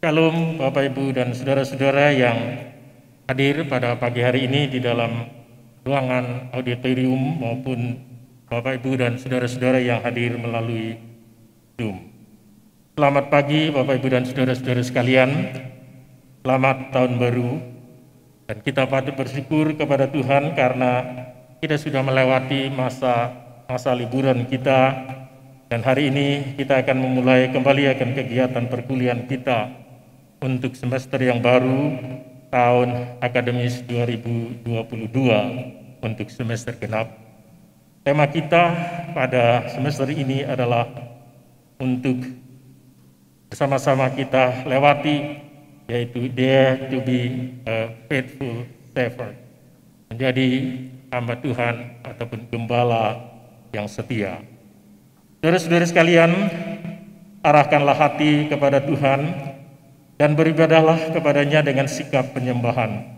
Kalum Bapak Ibu dan saudara-saudara yang hadir pada pagi hari ini di dalam ruangan auditorium maupun Bapak Ibu dan saudara-saudara yang hadir melalui Zoom. Selamat pagi Bapak Ibu dan saudara-saudara sekalian. Selamat tahun baru. Dan kita patut bersyukur kepada Tuhan karena kita sudah melewati masa masa liburan kita dan hari ini kita akan memulai kembali akan kegiatan perkuliahan kita untuk semester yang baru tahun akademis 2022 untuk semester genap. Tema kita pada semester ini adalah untuk bersama-sama kita lewati yaitu dare to be a faithful shepherd. Menjadi hamba Tuhan ataupun gembala yang setia. Saudara-saudara sekalian, arahkanlah hati kepada Tuhan dan beribadahlah kepadanya dengan sikap penyembahan.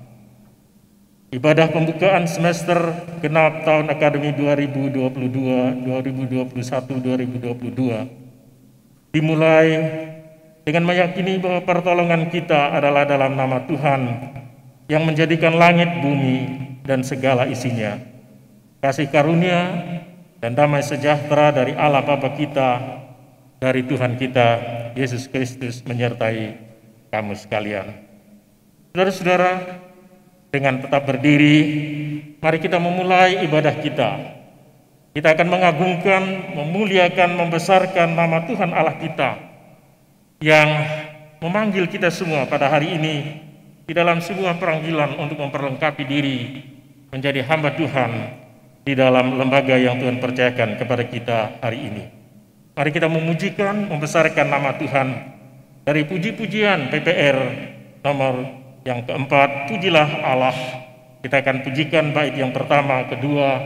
Ibadah pembukaan semester genap tahun akademi 2022, 2021, 2022 dimulai dengan meyakini bahwa pertolongan kita adalah dalam nama Tuhan yang menjadikan langit, bumi, dan segala isinya. Kasih karunia dan damai sejahtera dari Allah Bapa kita, dari Tuhan kita, Yesus Kristus menyertai kamu sekalian. Saudara-saudara, dengan tetap berdiri, mari kita memulai ibadah kita. Kita akan mengagungkan, memuliakan, membesarkan nama Tuhan Allah kita yang memanggil kita semua pada hari ini di dalam sebuah peranggilan untuk memperlengkapi diri menjadi hamba Tuhan di dalam lembaga yang Tuhan percayakan kepada kita hari ini. Mari kita memujikan, membesarkan nama Tuhan dari puji-pujian PPR nomor yang keempat, pujilah Allah. Kita akan pujikan bait yang pertama, kedua,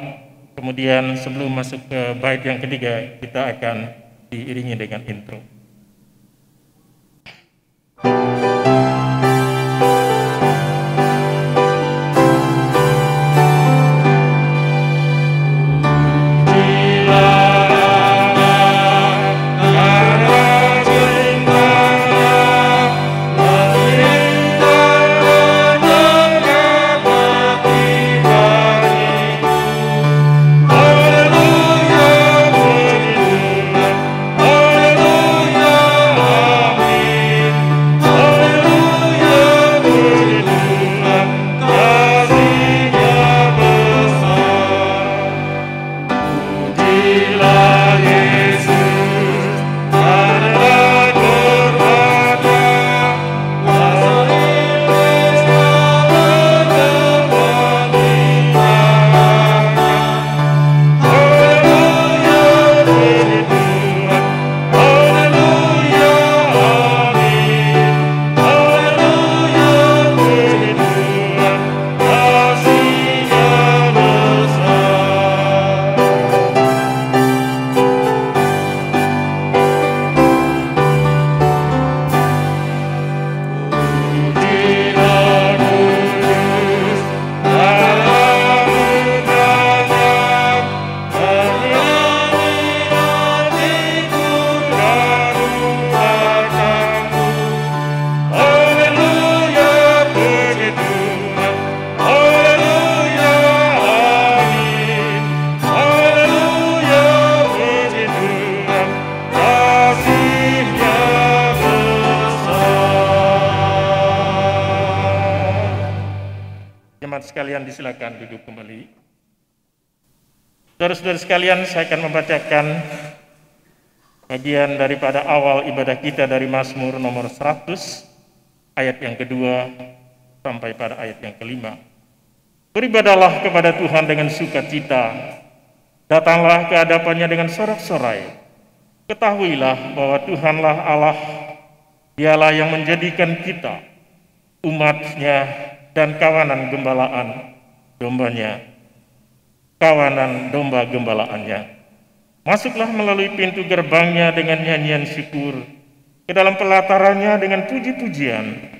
kemudian sebelum masuk ke bait yang ketiga, kita akan diiringi dengan intro. sekalian disilakan duduk kembali. Saudara-saudara sekalian, saya akan membacakan bagian daripada awal ibadah kita dari Mazmur nomor 100 ayat yang kedua sampai pada ayat yang kelima. Beribadalah kepada Tuhan dengan sukacita. Datanglah ke hadapannya dengan sorak-sorai. Ketahuilah bahwa Tuhanlah Allah, dialah yang menjadikan kita umatnya dan kawanan gembalaan dombanya, kawanan domba gembalaannya. Masuklah melalui pintu gerbangnya dengan nyanyian syukur, ke dalam pelatarannya dengan puji-pujian.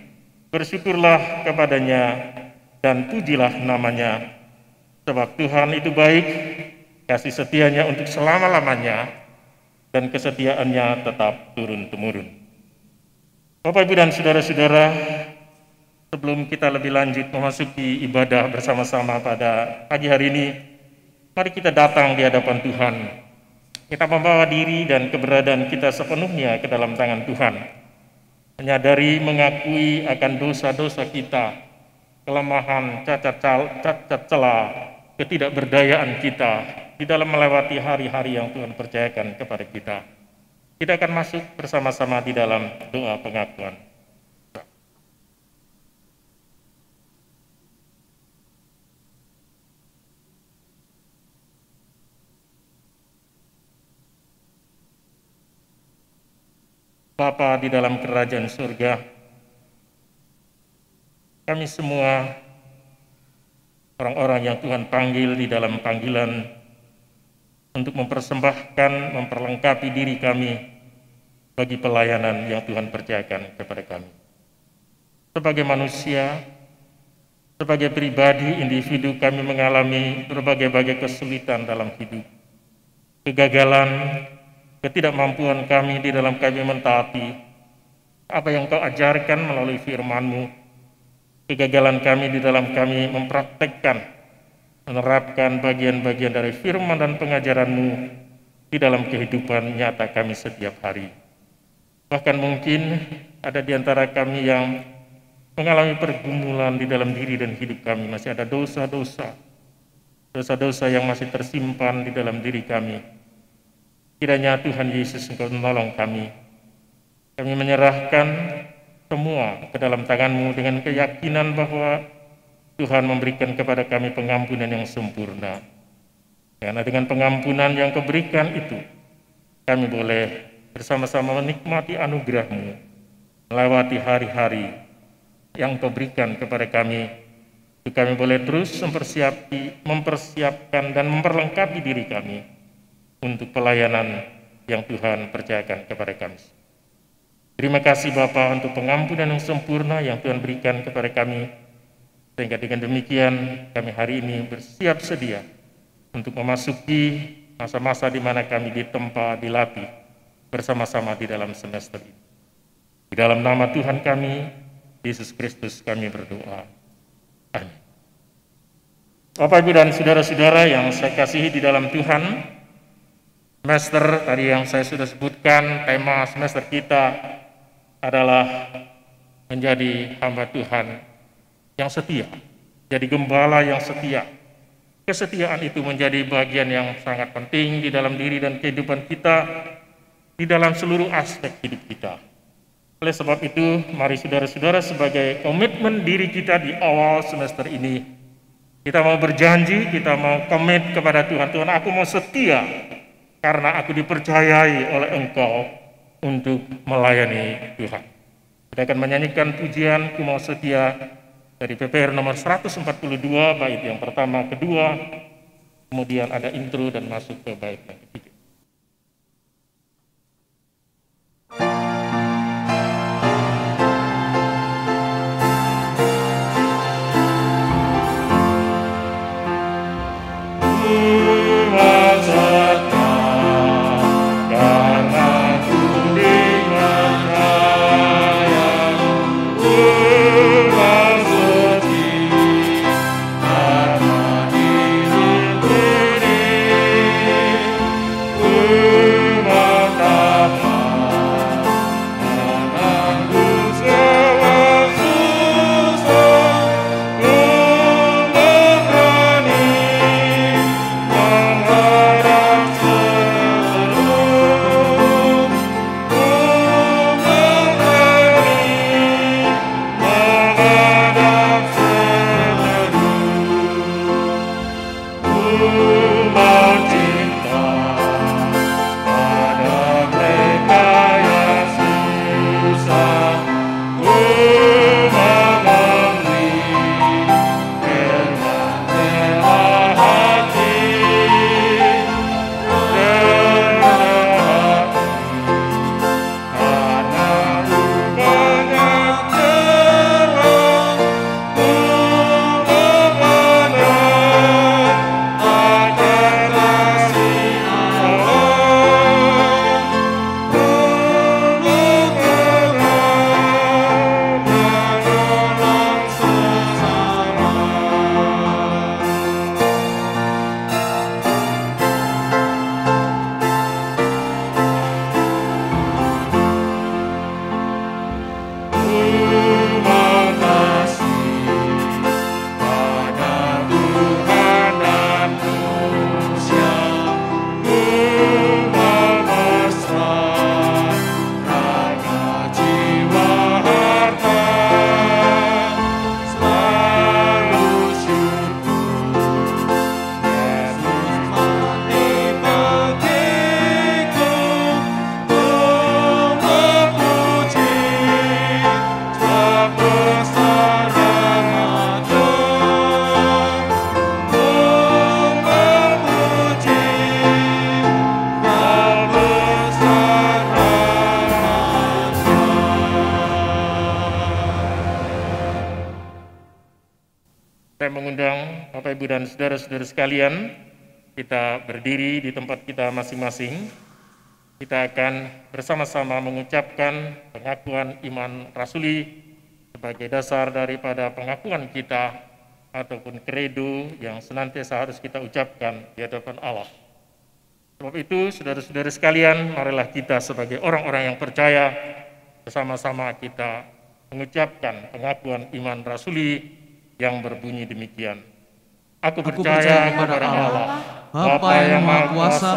Bersyukurlah kepadanya dan pujilah namanya, sebab Tuhan itu baik, kasih setianya untuk selama-lamanya, dan kesetiaannya tetap turun-temurun. Bapak, Ibu, dan Saudara-saudara, sebelum kita lebih lanjut memasuki ibadah bersama-sama pada pagi hari ini, mari kita datang di hadapan Tuhan. Kita membawa diri dan keberadaan kita sepenuhnya ke dalam tangan Tuhan. Menyadari, mengakui akan dosa-dosa kita, kelemahan, cacat, cacat celah, ketidakberdayaan kita di dalam melewati hari-hari yang Tuhan percayakan kepada kita. Kita akan masuk bersama-sama di dalam doa pengakuan. Bapa di dalam kerajaan surga. Kami semua orang-orang yang Tuhan panggil di dalam panggilan untuk mempersembahkan, memperlengkapi diri kami bagi pelayanan yang Tuhan percayakan kepada kami. Sebagai manusia, sebagai pribadi, individu kami mengalami berbagai-bagai kesulitan dalam hidup. Kegagalan, ketidakmampuan kami di dalam kami mentaati apa yang kau ajarkan melalui FirmanMu, kegagalan kami di dalam kami mempraktekkan, menerapkan bagian-bagian dari firman dan pengajaranMu di dalam kehidupan nyata kami setiap hari. Bahkan mungkin ada di antara kami yang mengalami pergumulan di dalam diri dan hidup kami, masih ada dosa-dosa, dosa-dosa yang masih tersimpan di dalam diri kami Kiranya Tuhan Yesus Engkau menolong kami. Kami menyerahkan semua ke dalam tanganmu dengan keyakinan bahwa Tuhan memberikan kepada kami pengampunan yang sempurna. Karena dengan pengampunan yang keberikan itu, kami boleh bersama-sama menikmati anugerahmu, melewati hari-hari yang kau berikan kepada kami. Kami boleh terus mempersiapkan dan memperlengkapi diri kami untuk pelayanan yang Tuhan percayakan kepada kami. Terima kasih Bapa untuk pengampunan yang sempurna yang Tuhan berikan kepada kami. Sehingga dengan demikian kami hari ini bersiap sedia untuk memasuki masa-masa di mana kami ditempa, dilatih bersama-sama di dalam semester ini. Di dalam nama Tuhan kami, Yesus Kristus kami berdoa. Amin. Bapak, Ibu, dan Saudara-saudara yang saya kasihi di dalam Tuhan, semester tadi yang saya sudah sebutkan tema semester kita adalah menjadi hamba Tuhan yang setia, jadi gembala yang setia. Kesetiaan itu menjadi bagian yang sangat penting di dalam diri dan kehidupan kita, di dalam seluruh aspek hidup kita. Oleh sebab itu, mari saudara-saudara sebagai komitmen diri kita di awal semester ini, kita mau berjanji, kita mau komit kepada Tuhan. Tuhan, aku mau setia karena aku dipercayai oleh engkau untuk melayani Tuhan. Kita akan menyanyikan pujian Kumau Setia dari PPR nomor 142, baik yang pertama, kedua, kemudian ada intro dan masuk ke bait yang saudara-saudara sekalian, kita berdiri di tempat kita masing-masing. Kita akan bersama-sama mengucapkan pengakuan iman rasuli sebagai dasar daripada pengakuan kita ataupun kredo yang senantiasa harus kita ucapkan di hadapan Allah. Sebab itu, saudara-saudara sekalian, marilah kita sebagai orang-orang yang percaya bersama-sama kita mengucapkan pengakuan iman rasuli yang berbunyi demikian. Aku percaya, kepada Allah, Allah Bapa yang Maha Kuasa,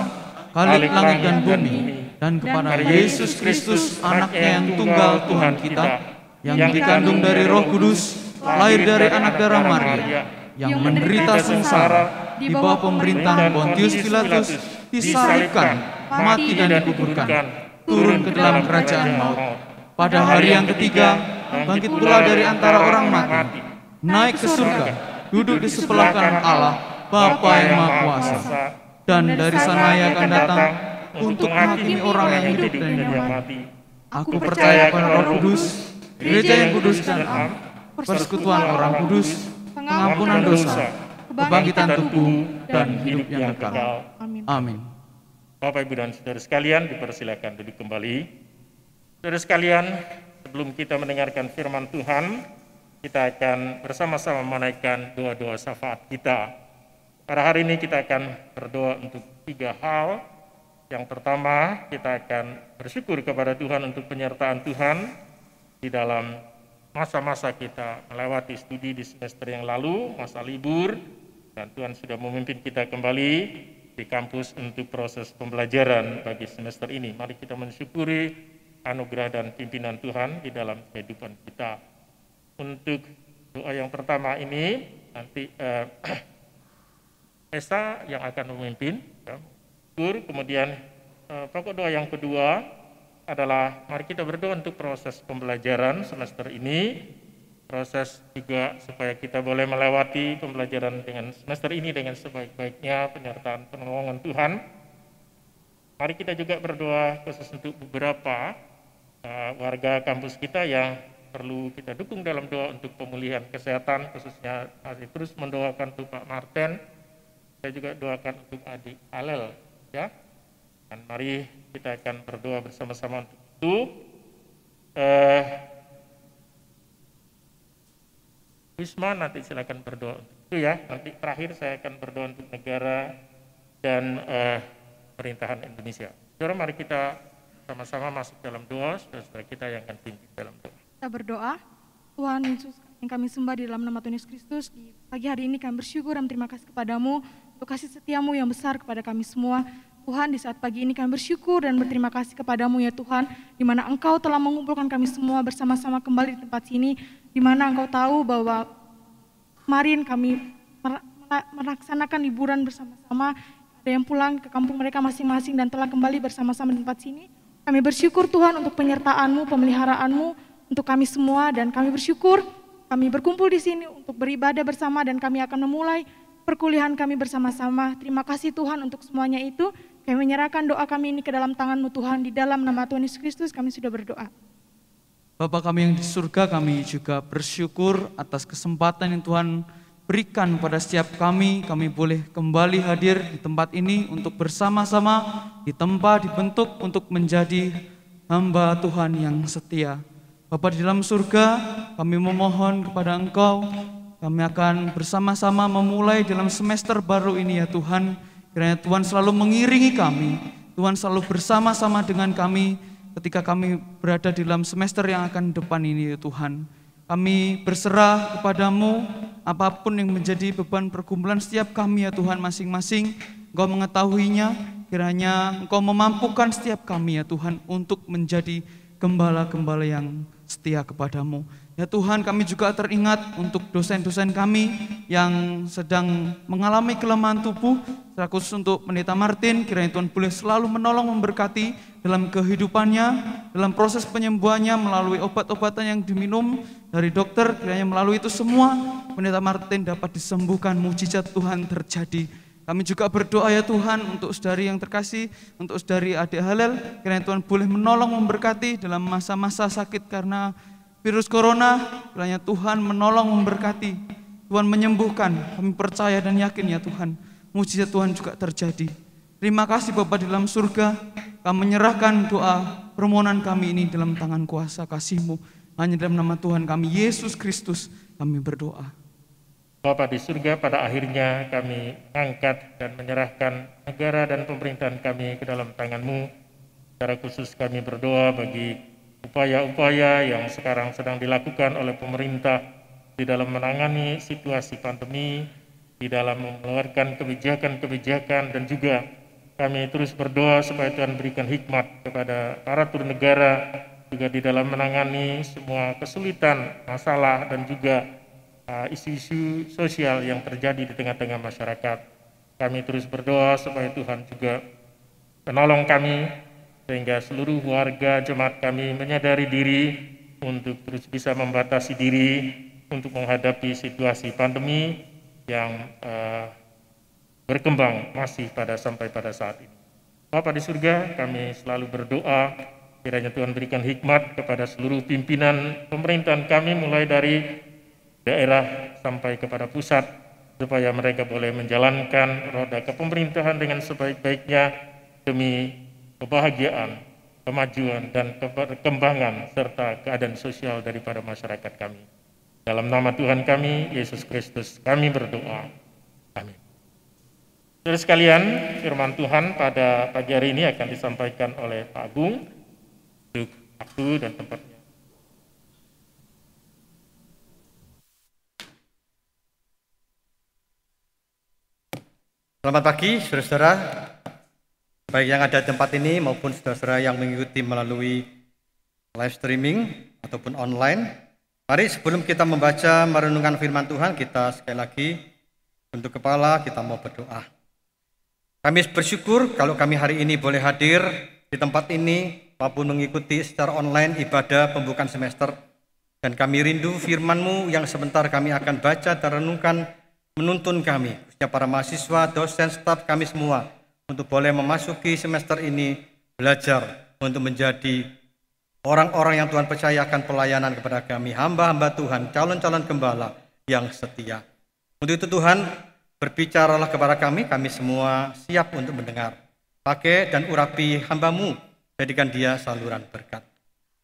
Khalik langit dan bumi, dan kepada Yesus Kristus, anaknya yang tunggal Tuhan kita, yang, yang dikandung dari roh kudus, lahir dari anak darah Maria, yang menderita sengsara di bawah pemerintahan Pontius Pilatus, disalibkan, mati dan dikuburkan, turun ke dalam kerajaan maut. Pada hari yang ketiga, bangkit pula dari antara orang mati, naik ke surga, duduk di sebelah kanan Allah, Bapa yang Maha Kuasa. Dan dari sana ia akan datang untuk menghakimi orang yang hidup dan yang mati. Aku percaya pada Roh Kudus, gereja yang kudus dan am, persekutuan orang kudus, pengampunan dosa, kebangkitan tubuh, dan hidup yang kekal. Amin. Bapak, Ibu, dan Saudara sekalian, dipersilakan duduk kembali. Saudara sekalian, sebelum kita mendengarkan firman Tuhan, kita akan bersama-sama menaikkan doa-doa syafaat kita. Pada hari ini kita akan berdoa untuk tiga hal. Yang pertama, kita akan bersyukur kepada Tuhan untuk penyertaan Tuhan di dalam masa-masa kita melewati studi di semester yang lalu, masa libur, dan Tuhan sudah memimpin kita kembali di kampus untuk proses pembelajaran bagi semester ini. Mari kita mensyukuri anugerah dan pimpinan Tuhan di dalam kehidupan kita untuk doa yang pertama ini nanti eh, Esa yang akan memimpin ya. kemudian eh, pokok doa yang kedua adalah mari kita berdoa untuk proses pembelajaran semester ini proses juga supaya kita boleh melewati pembelajaran dengan semester ini dengan sebaik-baiknya penyertaan penolongan Tuhan. Mari kita juga berdoa khusus untuk beberapa uh, warga kampus kita yang perlu kita dukung dalam doa untuk pemulihan kesehatan khususnya masih terus mendoakan untuk Pak Martin saya juga doakan untuk adik Alel ya dan mari kita akan berdoa bersama-sama untuk itu eh, Wisma nanti silakan berdoa untuk itu ya nanti terakhir saya akan berdoa untuk negara dan eh, pemerintahan Indonesia. Saudara, mari kita sama-sama masuk dalam doa, saudara-saudara kita yang akan tinggi dalam doa. Kita berdoa, Tuhan Yesus yang kami sembah di dalam nama Tuhan Yesus Kristus, di pagi hari ini kami bersyukur dan terima kasih kepadamu untuk kasih setiamu yang besar kepada kami semua. Tuhan, di saat pagi ini kami bersyukur dan berterima kasih kepadamu ya Tuhan, di mana Engkau telah mengumpulkan kami semua bersama-sama kembali di tempat sini, di mana Engkau tahu bahwa kemarin kami melaksanakan liburan bersama-sama, ada yang pulang ke kampung mereka masing-masing dan telah kembali bersama-sama di tempat sini. Kami bersyukur Tuhan untuk penyertaanmu, pemeliharaanmu, untuk kami semua dan kami bersyukur kami berkumpul di sini untuk beribadah bersama dan kami akan memulai perkuliahan kami bersama-sama. Terima kasih Tuhan untuk semuanya itu. Kami menyerahkan doa kami ini ke dalam tanganmu Tuhan. Di dalam nama Tuhan Yesus Kristus kami sudah berdoa. Bapa kami yang di surga, kami juga bersyukur atas kesempatan yang Tuhan berikan pada setiap kami. Kami boleh kembali hadir di tempat ini untuk bersama-sama ditempa, dibentuk untuk menjadi hamba Tuhan yang setia. Bapa di dalam surga, kami memohon kepada Engkau, kami akan bersama-sama memulai dalam semester baru ini ya Tuhan. Kiranya Tuhan selalu mengiringi kami, Tuhan selalu bersama-sama dengan kami ketika kami berada di dalam semester yang akan depan ini ya Tuhan. Kami berserah kepadamu apapun yang menjadi beban pergumulan setiap kami ya Tuhan masing-masing. Engkau mengetahuinya, kiranya Engkau memampukan setiap kami ya Tuhan untuk menjadi gembala-gembala yang setia kepadamu. Ya Tuhan kami juga teringat untuk dosen-dosen kami yang sedang mengalami kelemahan tubuh. Khusus untuk pendeta Martin, kiranya Tuhan boleh selalu menolong memberkati dalam kehidupannya, dalam proses penyembuhannya melalui obat-obatan yang diminum dari dokter, kiranya melalui itu semua pendeta Martin dapat disembuhkan, mujizat Tuhan terjadi kami juga berdoa ya Tuhan untuk saudari yang terkasih, untuk saudari adik halal, kiranya Tuhan boleh menolong memberkati dalam masa-masa sakit karena virus corona, kiranya Tuhan menolong memberkati, Tuhan menyembuhkan, kami percaya dan yakin ya Tuhan, mujizat Tuhan juga terjadi. Terima kasih Bapak di dalam surga, kami menyerahkan doa permohonan kami ini dalam tangan kuasa kasihMu Hanya dalam nama Tuhan kami, Yesus Kristus, kami berdoa. Bapa di surga pada akhirnya kami angkat dan menyerahkan negara dan pemerintahan kami ke dalam tanganmu. Secara khusus kami berdoa bagi upaya-upaya yang sekarang sedang dilakukan oleh pemerintah di dalam menangani situasi pandemi, di dalam mengeluarkan kebijakan-kebijakan dan juga kami terus berdoa supaya Tuhan berikan hikmat kepada para tur negara juga di dalam menangani semua kesulitan, masalah dan juga Eh, isu-isu uh, sosial yang terjadi di tengah-tengah masyarakat. Kami terus berdoa supaya Tuhan juga menolong kami sehingga seluruh warga jemaat kami menyadari diri untuk terus bisa membatasi diri untuk menghadapi situasi pandemi yang uh, berkembang masih pada sampai pada saat ini. Bapak di surga, kami selalu berdoa kiranya Tuhan berikan hikmat kepada seluruh pimpinan pemerintahan kami mulai dari daerah sampai kepada pusat supaya mereka boleh menjalankan roda kepemerintahan dengan sebaik-baiknya demi kebahagiaan, kemajuan dan perkembangan serta keadaan sosial daripada masyarakat kami. Dalam nama Tuhan kami Yesus Kristus kami berdoa. Amin. Saudara sekalian, firman Tuhan pada pagi hari ini akan disampaikan oleh Pak Agung. untuk waktu dan tempat Selamat pagi, saudara-saudara. Baik yang ada di tempat ini maupun saudara-saudara yang mengikuti melalui live streaming ataupun online. Mari sebelum kita membaca merenungkan firman Tuhan, kita sekali lagi untuk kepala kita mau berdoa. Kami bersyukur kalau kami hari ini boleh hadir di tempat ini maupun mengikuti secara online ibadah pembukaan semester. Dan kami rindu firman-Mu yang sebentar kami akan baca dan renungkan menuntun kami khususnya para mahasiswa, dosen, staf kami semua untuk boleh memasuki semester ini belajar untuk menjadi orang-orang yang Tuhan percayakan pelayanan kepada kami, hamba-hamba Tuhan, calon-calon gembala yang setia. Untuk itu Tuhan, berbicaralah kepada kami, kami semua siap untuk mendengar. Pakai dan urapi hambamu, jadikan dia saluran berkat.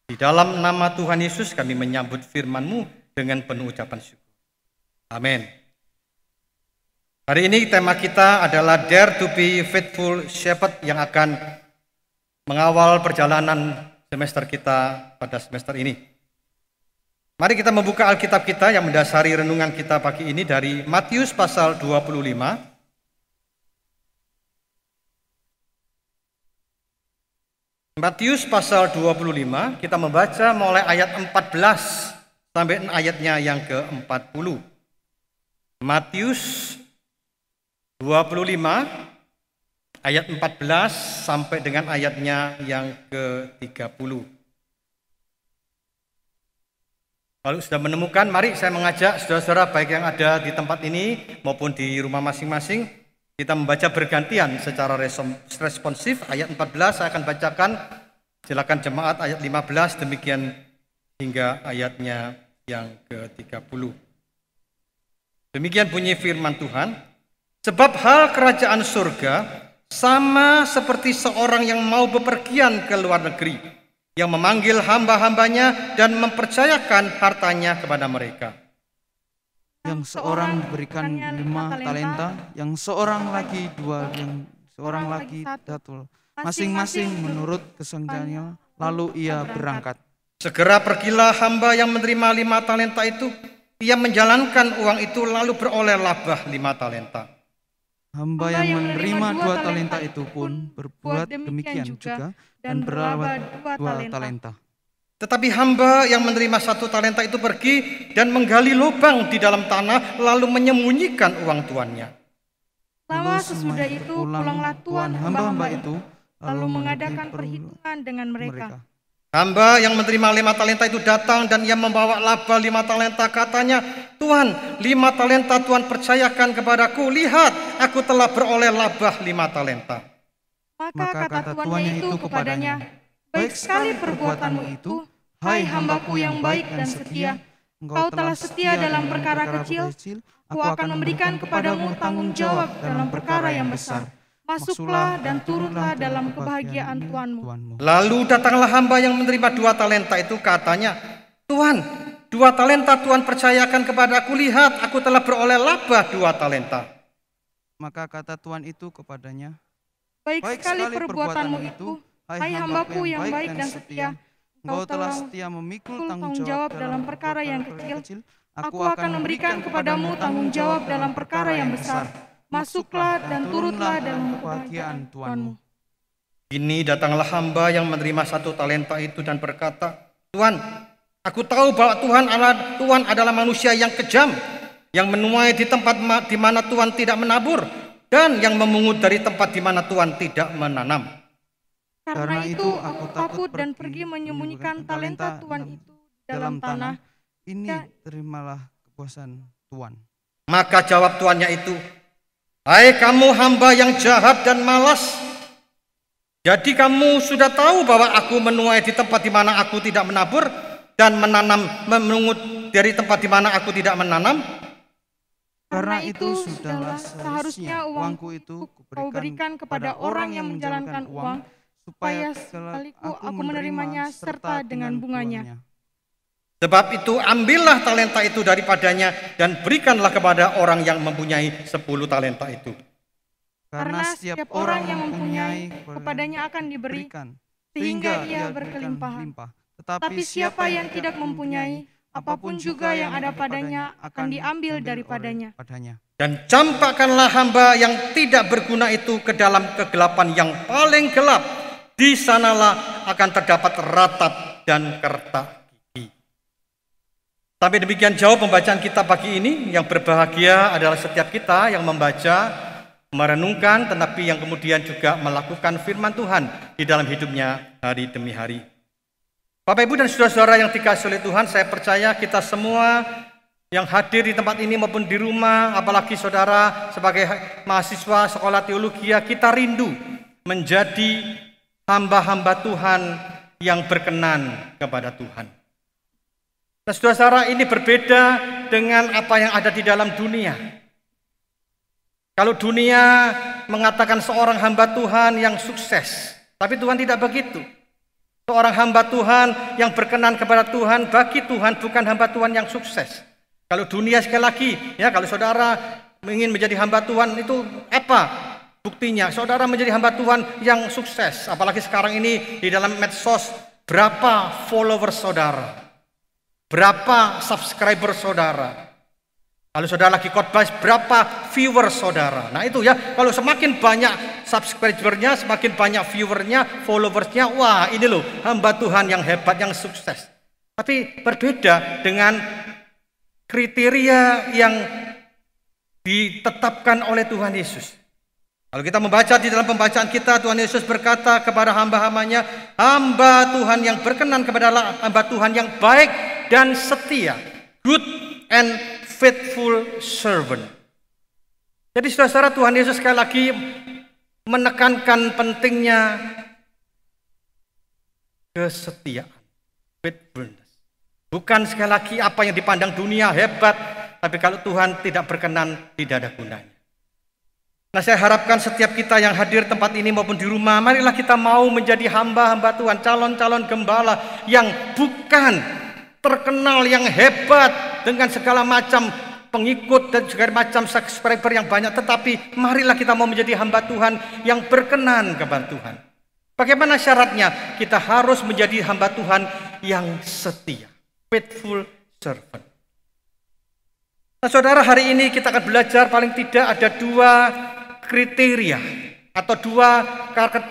Di dalam nama Tuhan Yesus kami menyambut FirmanMu dengan penuh ucapan syukur. Amin. Hari ini tema kita adalah Dare to be Faithful Shepherd yang akan mengawal perjalanan semester kita pada semester ini. Mari kita membuka Alkitab kita yang mendasari renungan kita pagi ini dari Matius pasal 25 Matius pasal 25 kita membaca mulai ayat 14 sampai ayatnya yang ke-40. Matius 25 ayat 14 sampai dengan ayatnya yang ke-30. Kalau sudah menemukan, mari saya mengajak saudara-saudara baik yang ada di tempat ini maupun di rumah masing-masing kita membaca bergantian secara responsif ayat 14 saya akan bacakan silakan jemaat ayat 15 demikian hingga ayatnya yang ke-30. Demikian bunyi firman Tuhan. Sebab hal kerajaan surga sama seperti seorang yang mau bepergian ke luar negeri, yang memanggil hamba-hambanya dan mempercayakan hartanya kepada mereka. Yang seorang diberikan lima talenta, yang seorang lagi dua, yang seorang lagi satu, masing-masing menurut kesenggahannya, lalu ia berangkat. Segera pergilah hamba yang menerima lima talenta itu, ia menjalankan uang itu lalu beroleh labah lima talenta. Hamba yang menerima dua talenta itu pun berbuat demikian juga dan berlaba dua talenta. Tetapi hamba yang menerima satu talenta itu pergi dan menggali lubang di dalam tanah lalu menyembunyikan uang tuannya. Lama sesudah itu pulanglah tuan hamba-hamba itu lalu mengadakan perhitungan dengan mereka. mereka. Hamba yang menerima lima talenta itu datang dan ia membawa laba lima talenta. Katanya, Tuhan, lima talenta Tuhan percayakan kepadaku. Lihat, aku telah beroleh laba lima talenta. Maka, kata, kata tuannya itu kepadanya, Baik sekali perbuatanmu itu, hai hambaku yang baik dan setia. Engkau telah setia dalam perkara kecil, aku akan memberikan kepadamu tanggung jawab dalam perkara yang besar. Masuklah dan turunlah dalam kebahagiaan Tuhanmu. Lalu datanglah hamba yang menerima dua talenta itu katanya, Tuhan, dua talenta Tuhan percayakan kepada aku, lihat aku telah beroleh laba dua talenta. Maka kata Tuhan itu kepadanya, Baik, sekali, perbuatanmu itu, hai hambaku yang baik dan setia, engkau telah setia memikul tanggung jawab dalam perkara yang kecil, aku akan memberikan kepadamu tanggung jawab dalam perkara yang besar. Masuklah dan turutlah dalam kebahagiaan Tuhanmu. Ini datanglah hamba yang menerima satu talenta itu dan berkata, Tuhan, aku tahu bahwa Tuhan adalah, Tuhan adalah manusia yang kejam, yang menuai di tempat di mana Tuhan tidak menabur dan yang memungut dari tempat di mana Tuhan tidak menanam. Karena itu aku takut dan pergi menyembunyikan talenta Tuhan itu dalam tanah. Ini terimalah kepuasan Tuhan. Maka jawab tuannya itu, Hai kamu hamba yang jahat dan malas, jadi kamu sudah tahu bahwa aku menuai di tempat di mana aku tidak menabur dan menanam memungut dari tempat di mana aku tidak menanam. Karena itu sudahlah seharusnya uangku itu kau berikan kepada orang yang menjalankan uang supaya sekaliku aku menerimanya serta dengan bunganya. Sebab itu ambillah talenta itu daripadanya dan berikanlah kepada orang yang mempunyai sepuluh talenta itu. Karena setiap orang yang mempunyai kepadanya akan diberikan sehingga ia berkelimpahan. Tetapi siapa yang tidak mempunyai apapun juga yang ada padanya akan diambil daripadanya. Dan campakkanlah hamba yang tidak berguna itu ke dalam kegelapan yang paling gelap. Di sanalah akan terdapat ratap dan kertas. Sampai demikian jauh pembacaan kita pagi ini yang berbahagia adalah setiap kita yang membaca, merenungkan, tetapi yang kemudian juga melakukan firman Tuhan di dalam hidupnya hari demi hari. Bapak Ibu dan saudara-saudara yang dikasih oleh Tuhan, saya percaya kita semua yang hadir di tempat ini maupun di rumah, apalagi saudara sebagai mahasiswa sekolah teologi, ya, kita rindu menjadi hamba-hamba Tuhan yang berkenan kepada Tuhan. Nah, saudara ini berbeda dengan apa yang ada di dalam dunia. Kalau dunia mengatakan seorang hamba Tuhan yang sukses, tapi Tuhan tidak begitu. Seorang hamba Tuhan yang berkenan kepada Tuhan, bagi Tuhan bukan hamba Tuhan yang sukses. Kalau dunia sekali lagi, ya kalau saudara ingin menjadi hamba Tuhan itu apa? Buktinya saudara menjadi hamba Tuhan yang sukses, apalagi sekarang ini di dalam medsos berapa follower saudara? Berapa subscriber saudara? Kalau saudara lagi khotbah, berapa viewer saudara? Nah itu ya, kalau semakin banyak subscribernya, semakin banyak viewernya, followersnya, wah ini loh hamba Tuhan yang hebat, yang sukses. Tapi berbeda dengan kriteria yang ditetapkan oleh Tuhan Yesus. Kalau kita membaca di dalam pembacaan kita, Tuhan Yesus berkata kepada hamba-hambanya, hamba Tuhan yang berkenan kepada Allah, hamba Tuhan yang baik, dan setia. Good and faithful servant. Jadi saudara-saudara Tuhan Yesus sekali lagi menekankan pentingnya kesetiaan. Faithfulness. Bukan sekali lagi apa yang dipandang dunia hebat, tapi kalau Tuhan tidak berkenan tidak ada gunanya. Nah saya harapkan setiap kita yang hadir tempat ini maupun di rumah, marilah kita mau menjadi hamba-hamba Tuhan, calon-calon gembala yang bukan terkenal yang hebat dengan segala macam pengikut dan segala macam subscriber yang banyak tetapi marilah kita mau menjadi hamba Tuhan yang berkenan kepada Tuhan bagaimana syaratnya kita harus menjadi hamba Tuhan yang setia faithful servant nah saudara hari ini kita akan belajar paling tidak ada dua kriteria atau dua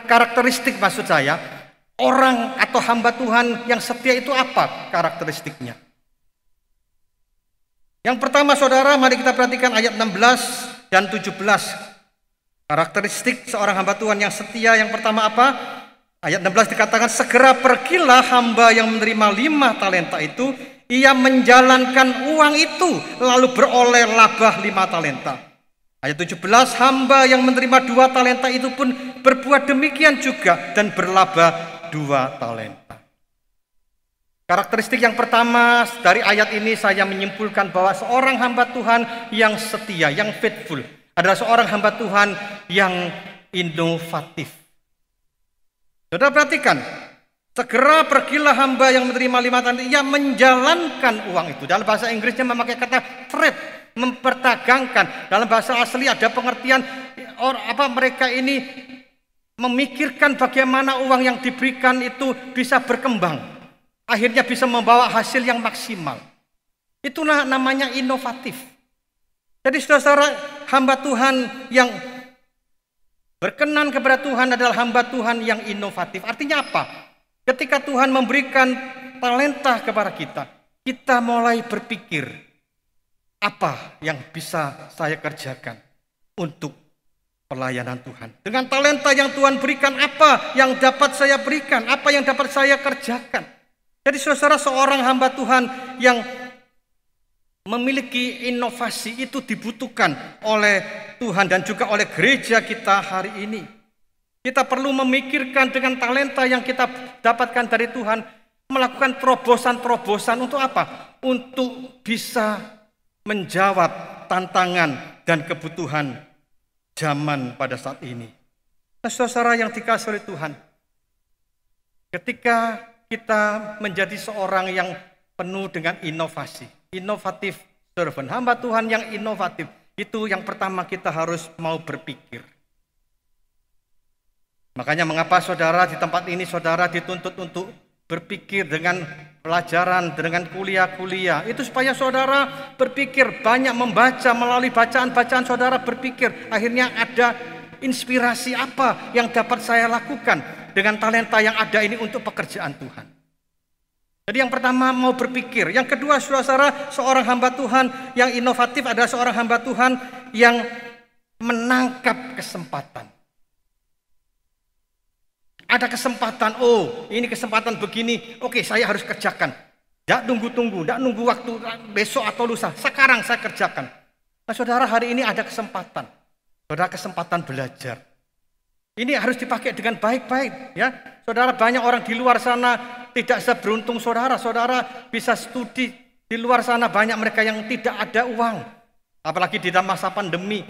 karakteristik maksud saya Orang atau hamba Tuhan yang setia itu apa karakteristiknya? Yang pertama saudara, mari kita perhatikan ayat 16 dan 17. Karakteristik seorang hamba Tuhan yang setia yang pertama apa? Ayat 16 dikatakan, segera pergilah hamba yang menerima lima talenta itu, ia menjalankan uang itu, lalu beroleh labah lima talenta. Ayat 17, hamba yang menerima dua talenta itu pun berbuat demikian juga dan berlaba dua talenta. Karakteristik yang pertama dari ayat ini saya menyimpulkan bahwa seorang hamba Tuhan yang setia, yang faithful adalah seorang hamba Tuhan yang inovatif. Sudah perhatikan, segera pergilah hamba yang menerima lima tanda ia menjalankan uang itu. Dalam bahasa Inggrisnya memakai kata trade, memperdagangkan. Dalam bahasa asli ada pengertian or, apa mereka ini memikirkan bagaimana uang yang diberikan itu bisa berkembang, akhirnya bisa membawa hasil yang maksimal. Itulah namanya inovatif. Jadi saudara hamba Tuhan yang berkenan kepada Tuhan adalah hamba Tuhan yang inovatif. Artinya apa? Ketika Tuhan memberikan talenta kepada kita, kita mulai berpikir, apa yang bisa saya kerjakan untuk pelayanan Tuhan. Dengan talenta yang Tuhan berikan, apa yang dapat saya berikan, apa yang dapat saya kerjakan. Jadi saudara seorang hamba Tuhan yang memiliki inovasi itu dibutuhkan oleh Tuhan dan juga oleh gereja kita hari ini. Kita perlu memikirkan dengan talenta yang kita dapatkan dari Tuhan, melakukan terobosan-terobosan untuk apa? Untuk bisa menjawab tantangan dan kebutuhan zaman pada saat ini. Nah, saudara yang dikasih oleh Tuhan, ketika kita menjadi seorang yang penuh dengan inovasi, inovatif servant, hamba Tuhan yang inovatif, itu yang pertama kita harus mau berpikir. Makanya mengapa saudara di tempat ini saudara dituntut untuk berpikir dengan pelajaran, dengan kuliah-kuliah. Itu supaya saudara berpikir, banyak membaca melalui bacaan-bacaan saudara berpikir. Akhirnya ada inspirasi apa yang dapat saya lakukan dengan talenta yang ada ini untuk pekerjaan Tuhan. Jadi yang pertama mau berpikir, yang kedua suasana seorang hamba Tuhan yang inovatif adalah seorang hamba Tuhan yang menangkap kesempatan. Ada kesempatan, oh ini kesempatan begini, oke saya harus kerjakan. Tidak tunggu-tunggu, tidak nunggu waktu besok atau lusa, sekarang saya kerjakan. Nah saudara hari ini ada kesempatan, saudara kesempatan belajar. Ini harus dipakai dengan baik-baik ya. Saudara banyak orang di luar sana tidak seberuntung saudara, saudara bisa studi di luar sana banyak mereka yang tidak ada uang. Apalagi di dalam masa pandemi,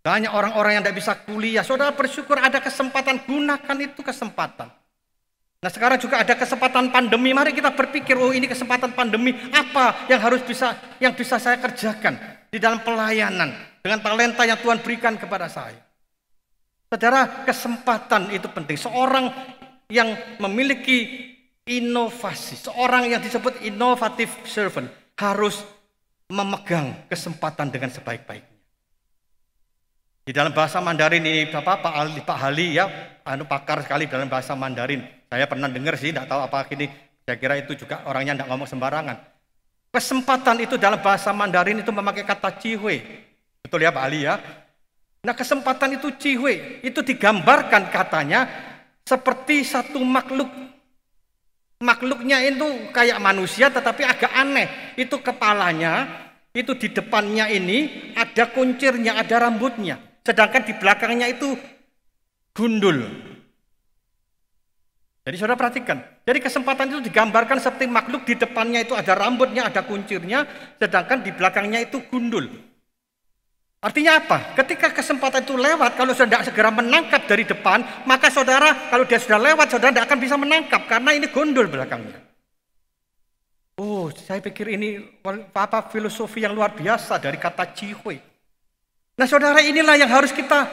banyak orang-orang yang tidak bisa kuliah. Saudara bersyukur ada kesempatan, gunakan itu kesempatan. Nah sekarang juga ada kesempatan pandemi, mari kita berpikir, oh ini kesempatan pandemi, apa yang harus bisa, yang bisa saya kerjakan di dalam pelayanan dengan talenta yang Tuhan berikan kepada saya. Saudara, kesempatan itu penting. Seorang yang memiliki inovasi, seorang yang disebut inovatif servant harus memegang kesempatan dengan sebaik-baik. Di dalam bahasa Mandarin ini Bapak Pak Ali, Pak Hali ya, anu pakar sekali dalam bahasa Mandarin. Saya pernah dengar sih, tidak tahu apa ini. Saya kira itu juga orangnya tidak ngomong sembarangan. Kesempatan itu dalam bahasa Mandarin itu memakai kata cihui Betul ya Pak Ali ya? Nah kesempatan itu cihui itu digambarkan katanya seperti satu makhluk makhluknya itu kayak manusia tetapi agak aneh. Itu kepalanya, itu di depannya ini ada kuncirnya, ada rambutnya sedangkan di belakangnya itu gundul. Jadi saudara perhatikan, dari kesempatan itu digambarkan seperti makhluk di depannya itu ada rambutnya, ada kuncirnya, sedangkan di belakangnya itu gundul. Artinya apa? Ketika kesempatan itu lewat, kalau saudara tidak segera menangkap dari depan, maka saudara kalau dia sudah lewat, saudara tidak akan bisa menangkap karena ini gundul belakangnya. Oh, saya pikir ini apa filosofi yang luar biasa dari kata cihui. Nah saudara inilah yang harus kita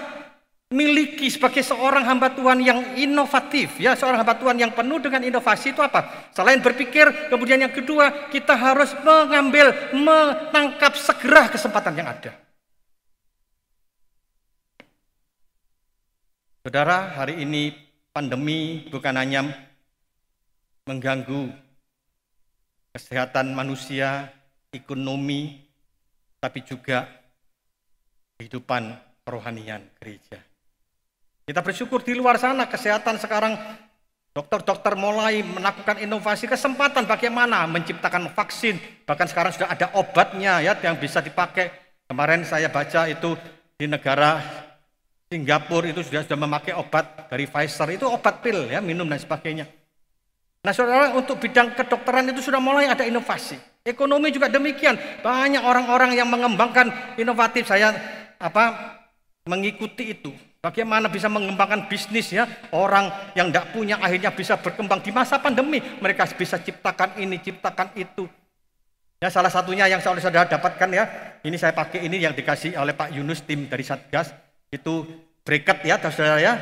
miliki sebagai seorang hamba Tuhan yang inovatif ya seorang hamba Tuhan yang penuh dengan inovasi itu apa selain berpikir kemudian yang kedua kita harus mengambil menangkap segera kesempatan yang ada Saudara hari ini pandemi bukan hanya mengganggu kesehatan manusia ekonomi tapi juga kehidupan kerohanian gereja. Kita bersyukur di luar sana kesehatan sekarang dokter-dokter mulai melakukan inovasi kesempatan bagaimana menciptakan vaksin. Bahkan sekarang sudah ada obatnya ya yang bisa dipakai. Kemarin saya baca itu di negara Singapura itu sudah sudah memakai obat dari Pfizer itu obat pil ya minum dan sebagainya. Nah saudara untuk bidang kedokteran itu sudah mulai ada inovasi. Ekonomi juga demikian. Banyak orang-orang yang mengembangkan inovatif. Saya apa mengikuti itu. Bagaimana bisa mengembangkan bisnis ya orang yang tidak punya akhirnya bisa berkembang di masa pandemi mereka bisa ciptakan ini ciptakan itu. Ya salah satunya yang saya saudara dapatkan ya ini saya pakai ini yang dikasih oleh Pak Yunus tim dari Satgas itu bracket ya saudara ya.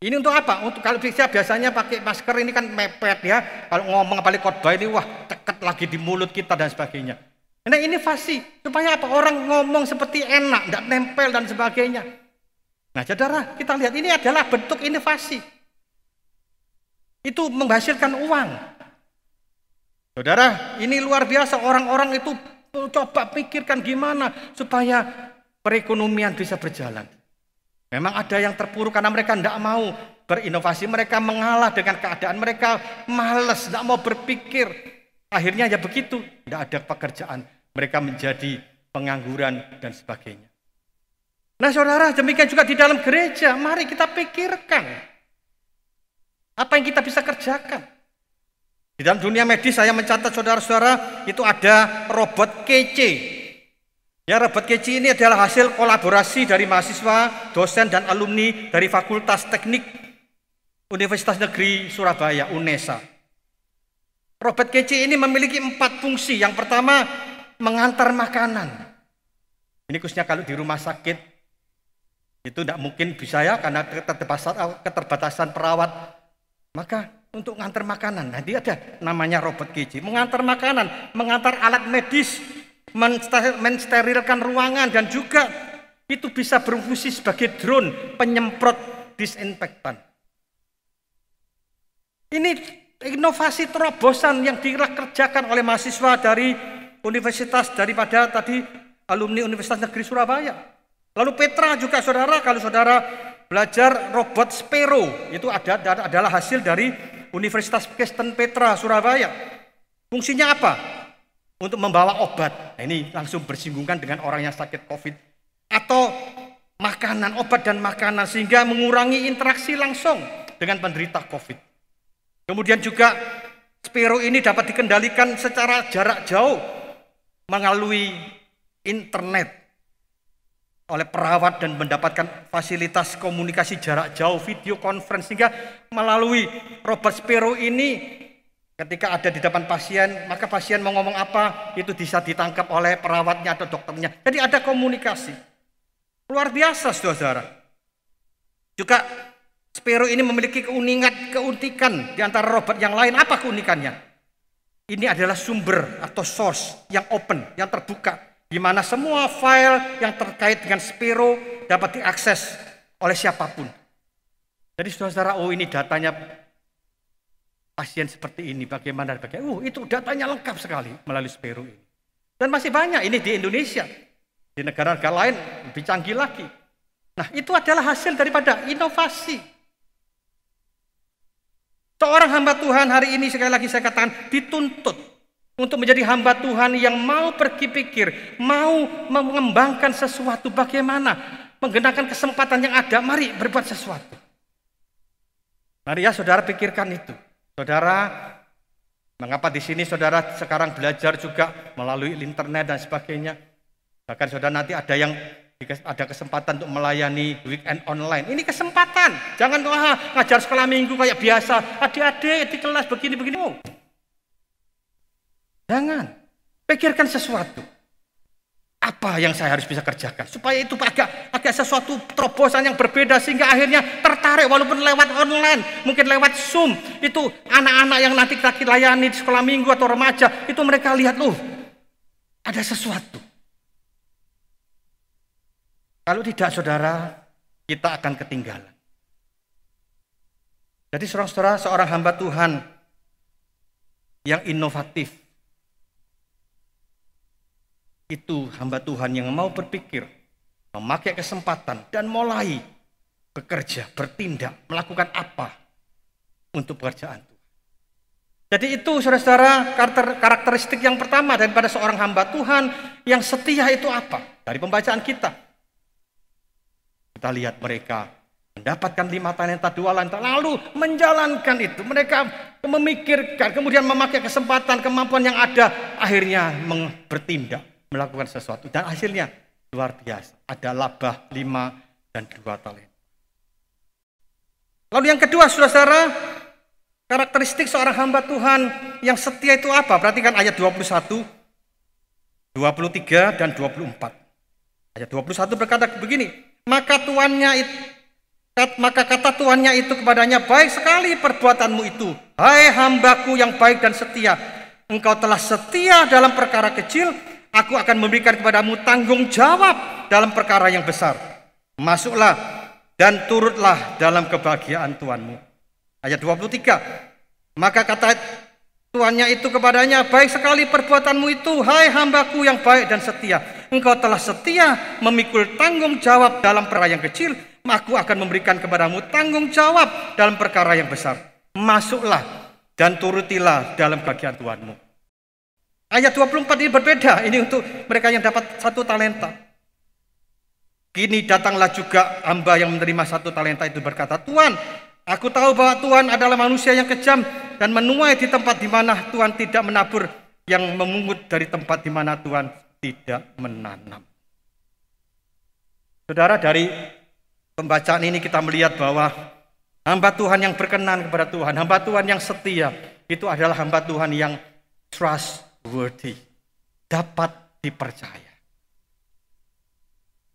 Ini untuk apa? Untuk kalau bisa biasanya pakai masker ini kan mepet ya. Kalau ngomong apalagi khotbah ini wah teket lagi di mulut kita dan sebagainya. Nah ini fasi supaya apa orang ngomong seperti enak, tidak nempel dan sebagainya. Nah saudara kita lihat ini adalah bentuk inovasi. Itu menghasilkan uang. Saudara, ini luar biasa orang-orang itu coba pikirkan gimana supaya perekonomian bisa berjalan. Memang ada yang terpuruk karena mereka tidak mau berinovasi, mereka mengalah dengan keadaan mereka males, tidak mau berpikir, Akhirnya ya begitu, tidak ada pekerjaan. Mereka menjadi pengangguran dan sebagainya. Nah saudara, demikian juga di dalam gereja. Mari kita pikirkan. Apa yang kita bisa kerjakan. Di dalam dunia medis saya mencatat saudara-saudara itu ada robot kece. Ya robot kece ini adalah hasil kolaborasi dari mahasiswa, dosen dan alumni dari Fakultas Teknik Universitas Negeri Surabaya, UNESA. Robot kece ini memiliki empat fungsi. Yang pertama, mengantar makanan. Ini khususnya kalau di rumah sakit, itu tidak mungkin bisa ya, karena keterbatasan, keterbatasan perawat. Maka untuk mengantar makanan, nanti ada namanya robot kece. Mengantar makanan, mengantar alat medis, mensterilkan ruangan, dan juga itu bisa berfungsi sebagai drone penyemprot disinfektan. Ini inovasi terobosan yang dikerjakan oleh mahasiswa dari universitas daripada tadi alumni Universitas Negeri Surabaya. Lalu Petra juga saudara, kalau saudara belajar robot Spero, itu ada, adalah hasil dari Universitas Kristen Petra Surabaya. Fungsinya apa? Untuk membawa obat. Nah, ini langsung bersinggungan dengan orang yang sakit COVID. Atau makanan, obat dan makanan sehingga mengurangi interaksi langsung dengan penderita COVID. Kemudian juga Spiro ini dapat dikendalikan secara jarak jauh melalui internet oleh perawat dan mendapatkan fasilitas komunikasi jarak jauh video conference sehingga melalui robot Spiro ini ketika ada di depan pasien maka pasien mau ngomong apa itu bisa ditangkap oleh perawatnya atau dokternya jadi ada komunikasi luar biasa saudara juga Sparrow ini memiliki keuningan, keuntikan di antara robot yang lain. Apa keunikannya? Ini adalah sumber atau source yang open, yang terbuka, di mana semua file yang terkait dengan Spiro dapat diakses oleh siapapun. Jadi saudara-saudara, oh ini datanya pasien seperti ini, bagaimana, bagaimana. Uh, itu datanya lengkap sekali melalui Spiro ini. Dan masih banyak ini di Indonesia. Di negara-negara lain lebih canggih lagi. Nah, itu adalah hasil daripada inovasi Seorang hamba Tuhan hari ini sekali lagi saya katakan dituntut untuk menjadi hamba Tuhan yang mau berpikir, mau mengembangkan sesuatu bagaimana menggunakan kesempatan yang ada, mari berbuat sesuatu. Mari ya saudara pikirkan itu. Saudara, mengapa di sini saudara sekarang belajar juga melalui internet dan sebagainya. Bahkan saudara nanti ada yang ada kesempatan untuk melayani weekend online. Ini kesempatan. Jangan wah ngajar sekolah minggu kayak biasa. Adik-adik di kelas begini-begini. Oh. Jangan. Pikirkan sesuatu. Apa yang saya harus bisa kerjakan supaya itu agak agak sesuatu terobosan yang berbeda sehingga akhirnya tertarik walaupun lewat online, mungkin lewat Zoom. Itu anak-anak yang nanti kita layani di sekolah minggu atau remaja, itu mereka lihat loh ada sesuatu kalau tidak saudara, kita akan ketinggalan. Jadi seorang saudara seorang hamba Tuhan yang inovatif itu hamba Tuhan yang mau berpikir, memakai kesempatan dan mulai bekerja, bertindak, melakukan apa untuk pekerjaan Tuhan. Jadi itu saudara-saudara karakter, karakteristik yang pertama daripada seorang hamba Tuhan yang setia itu apa? Dari pembacaan kita. Kita lihat mereka mendapatkan lima talenta dua talenta lalu menjalankan itu mereka memikirkan kemudian memakai kesempatan kemampuan yang ada akhirnya bertindak melakukan sesuatu dan hasilnya luar biasa ada laba lima dan dua talenta lalu yang kedua saudara karakteristik seorang hamba Tuhan yang setia itu apa perhatikan ayat 21 23 dan 24 ayat 21 berkata begini maka tuannya itu maka kata tuannya itu kepadanya baik sekali perbuatanmu itu hai hambaku yang baik dan setia engkau telah setia dalam perkara kecil aku akan memberikan kepadamu tanggung jawab dalam perkara yang besar masuklah dan turutlah dalam kebahagiaan tuanmu ayat 23 maka kata tuannya itu kepadanya baik sekali perbuatanmu itu hai hambaku yang baik dan setia engkau telah setia memikul tanggung jawab dalam perkara yang kecil, aku akan memberikan kepadamu tanggung jawab dalam perkara yang besar. Masuklah dan turutilah dalam bagian Tuhanmu. Ayat 24 ini berbeda, ini untuk mereka yang dapat satu talenta. Kini datanglah juga hamba yang menerima satu talenta itu berkata, Tuhan, aku tahu bahwa Tuhan adalah manusia yang kejam dan menuai di tempat di mana Tuhan tidak menabur yang memungut dari tempat di mana Tuhan tidak menanam. Saudara, dari pembacaan ini kita melihat bahwa hamba Tuhan yang berkenan kepada Tuhan, hamba Tuhan yang setia, itu adalah hamba Tuhan yang trustworthy, dapat dipercaya.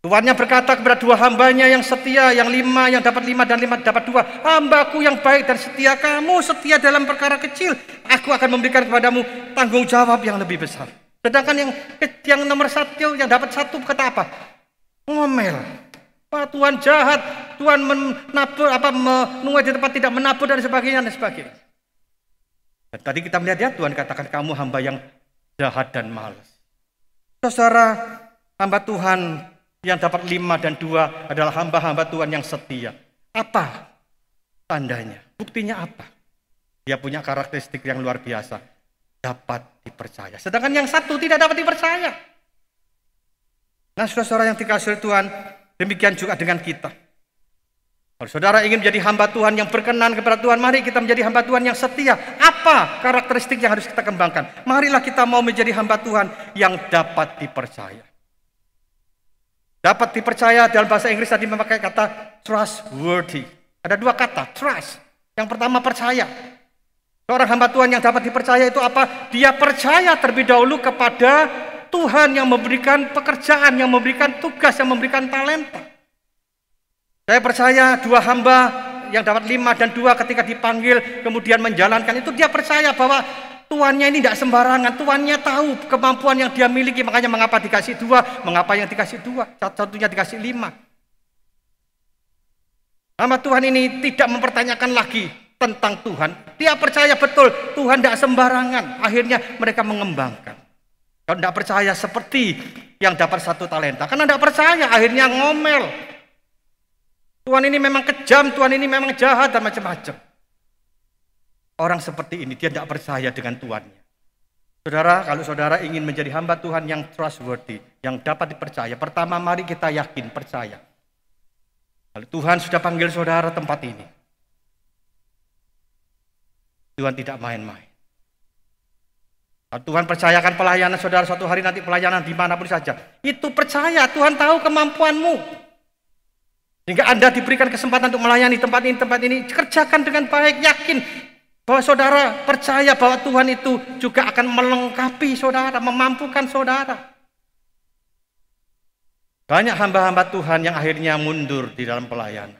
Tuannya berkata kepada dua hambanya yang setia, yang lima, yang dapat lima dan lima dapat dua. Hambaku yang baik dan setia, kamu setia dalam perkara kecil. Aku akan memberikan kepadamu tanggung jawab yang lebih besar. Sedangkan yang eh, yang nomor satu yang dapat satu kata apa? Ngomel. Pak Tuhan jahat, Tuhan menabur apa menuai di tempat tidak menabur dan sebagainya dan sebagainya. Dan tadi kita melihat ya Tuhan katakan kamu hamba yang jahat dan malas. Saudara, hamba Tuhan yang dapat lima dan dua adalah hamba-hamba Tuhan yang setia. Apa tandanya? Buktinya apa? Dia punya karakteristik yang luar biasa dapat dipercaya. Sedangkan yang satu tidak dapat dipercaya. Nah saudara-saudara yang dikasih Tuhan, demikian juga dengan kita. Kalau saudara ingin menjadi hamba Tuhan yang berkenan kepada Tuhan, mari kita menjadi hamba Tuhan yang setia. Apa karakteristik yang harus kita kembangkan? Marilah kita mau menjadi hamba Tuhan yang dapat dipercaya. Dapat dipercaya dalam bahasa Inggris tadi memakai kata trustworthy. Ada dua kata, trust. Yang pertama percaya, Seorang hamba Tuhan yang dapat dipercaya itu apa? Dia percaya terlebih dahulu kepada Tuhan yang memberikan pekerjaan, yang memberikan tugas, yang memberikan talenta. Saya percaya dua hamba yang dapat lima dan dua ketika dipanggil kemudian menjalankan itu dia percaya bahwa tuannya ini tidak sembarangan, tuannya tahu kemampuan yang dia miliki, makanya mengapa dikasih dua, mengapa yang dikasih dua, Satu satunya dikasih lima. Nama Tuhan ini tidak mempertanyakan lagi tentang Tuhan, dia percaya betul Tuhan tidak sembarangan. Akhirnya mereka mengembangkan. Kalau tidak percaya seperti yang dapat satu talenta, karena tidak percaya akhirnya ngomel. Tuhan ini memang kejam, Tuhan ini memang jahat dan macam-macam. Orang seperti ini dia tidak percaya dengan Tuhan. Saudara, kalau saudara ingin menjadi hamba Tuhan yang trustworthy, yang dapat dipercaya, pertama mari kita yakin, percaya. Kalau Tuhan sudah panggil saudara tempat ini, Tuhan tidak main-main. Tuhan percayakan pelayanan saudara suatu hari nanti pelayanan dimanapun saja. Itu percaya, Tuhan tahu kemampuanmu. Hingga Anda diberikan kesempatan untuk melayani tempat ini, tempat ini. Kerjakan dengan baik, yakin bahwa saudara percaya bahwa Tuhan itu juga akan melengkapi saudara, memampukan saudara. Banyak hamba-hamba Tuhan yang akhirnya mundur di dalam pelayanan.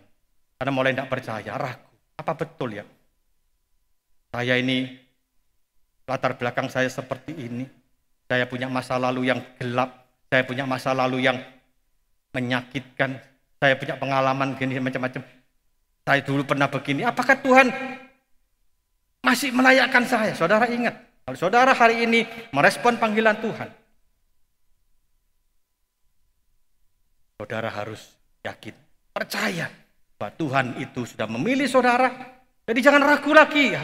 Karena mulai tidak percaya, ragu. Apa betul ya saya ini latar belakang saya seperti ini. Saya punya masa lalu yang gelap, saya punya masa lalu yang menyakitkan, saya punya pengalaman gini macam-macam. Saya dulu pernah begini. Apakah Tuhan masih melayakkan saya? Saudara ingat, kalau saudara hari ini merespon panggilan Tuhan, saudara harus yakin, percaya bahwa Tuhan itu sudah memilih saudara. Jadi jangan ragu lagi ya.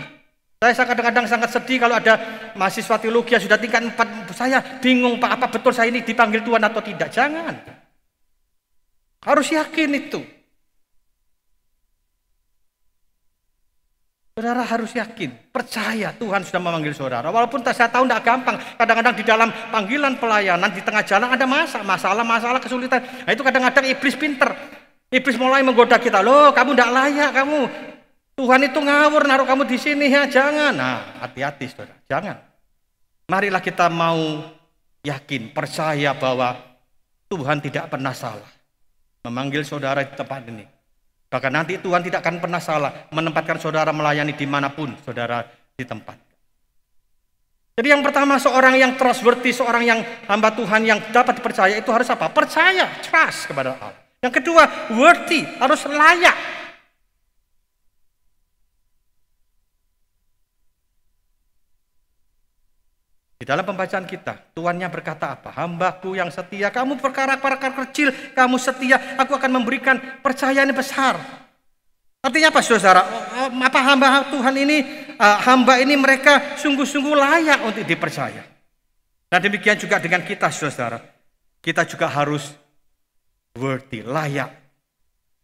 Saya kadang-kadang sangat sedih kalau ada mahasiswa teologi yang sudah tingkat empat, Saya bingung, Pak, apa betul saya ini dipanggil Tuhan atau tidak? Jangan. Harus yakin itu. Saudara harus yakin, percaya Tuhan sudah memanggil saudara. Walaupun saya tahu tidak gampang, kadang-kadang di dalam panggilan pelayanan, di tengah jalan ada masalah, masalah-masalah kesulitan. Nah itu kadang-kadang iblis pinter. Iblis mulai menggoda kita, loh kamu tidak layak kamu, Tuhan itu ngawur naruh kamu di sini ya, jangan. Nah, hati-hati saudara, jangan. Marilah kita mau yakin, percaya bahwa Tuhan tidak pernah salah. Memanggil saudara di tempat ini. Bahkan nanti Tuhan tidak akan pernah salah menempatkan saudara melayani dimanapun saudara di tempat. Jadi yang pertama seorang yang trustworthy, seorang yang hamba Tuhan yang dapat dipercaya itu harus apa? Percaya, trust kepada Allah. Yang kedua, worthy, harus layak Di dalam pembacaan kita, tuannya berkata apa? Hambaku yang setia, kamu perkara-perkara kecil, kamu setia, aku akan memberikan percayaan yang besar. Artinya apa saudara? Eh, eh, apa hamba Tuhan ini, eh, hamba ini mereka sungguh-sungguh layak untuk dipercaya. Nah demikian juga dengan kita saudara. Kita juga harus worthy, layak.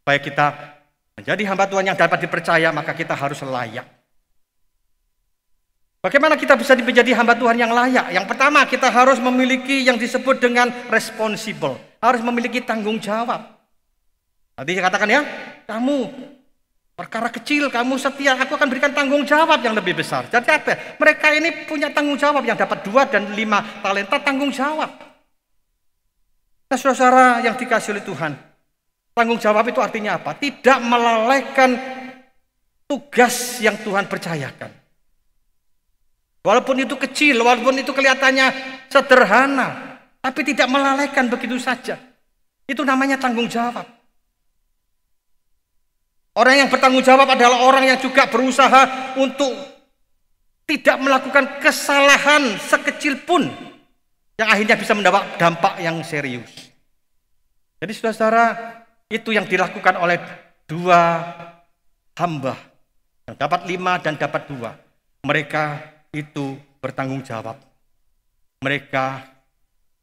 Supaya kita menjadi hamba Tuhan yang dapat dipercaya, maka kita harus layak. Bagaimana kita bisa menjadi hamba Tuhan yang layak? Yang pertama, kita harus memiliki yang disebut dengan responsible. Harus memiliki tanggung jawab. Nanti saya katakan ya, kamu perkara kecil kamu setia, aku akan berikan tanggung jawab yang lebih besar. Jadi apa? Mereka ini punya tanggung jawab yang dapat dua dan lima talenta tanggung jawab. Nah, saudara yang dikasih oleh Tuhan, tanggung jawab itu artinya apa? Tidak melalaikan tugas yang Tuhan percayakan. Walaupun itu kecil, walaupun itu kelihatannya sederhana, tapi tidak melalaikan begitu saja. Itu namanya tanggung jawab. Orang yang bertanggung jawab adalah orang yang juga berusaha untuk tidak melakukan kesalahan sekecil pun yang akhirnya bisa mendapat dampak yang serius. Jadi saudara-saudara, itu yang dilakukan oleh dua hamba yang dapat lima dan dapat dua. Mereka itu bertanggung jawab. Mereka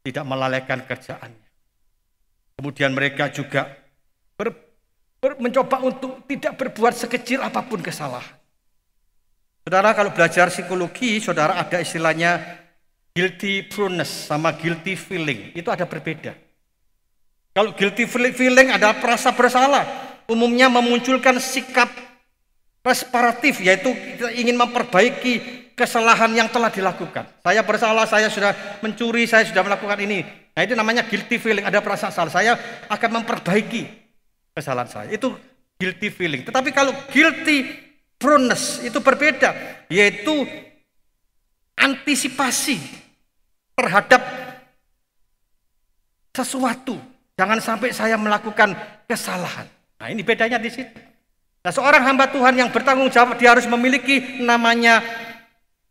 tidak melalaikan kerjaannya. Kemudian mereka juga ber, ber, mencoba untuk tidak berbuat sekecil apapun kesalahan. Saudara kalau belajar psikologi, saudara ada istilahnya guilty proneness sama guilty feeling. Itu ada berbeda. Kalau guilty feeling adalah perasa bersalah. Umumnya memunculkan sikap resparatif, yaitu kita ingin memperbaiki kesalahan yang telah dilakukan. Saya bersalah, saya sudah mencuri, saya sudah melakukan ini. Nah itu namanya guilty feeling, ada perasaan salah. Saya akan memperbaiki kesalahan saya. Itu guilty feeling. Tetapi kalau guilty proneness itu berbeda, yaitu antisipasi terhadap sesuatu. Jangan sampai saya melakukan kesalahan. Nah ini bedanya di situ. Nah seorang hamba Tuhan yang bertanggung jawab dia harus memiliki namanya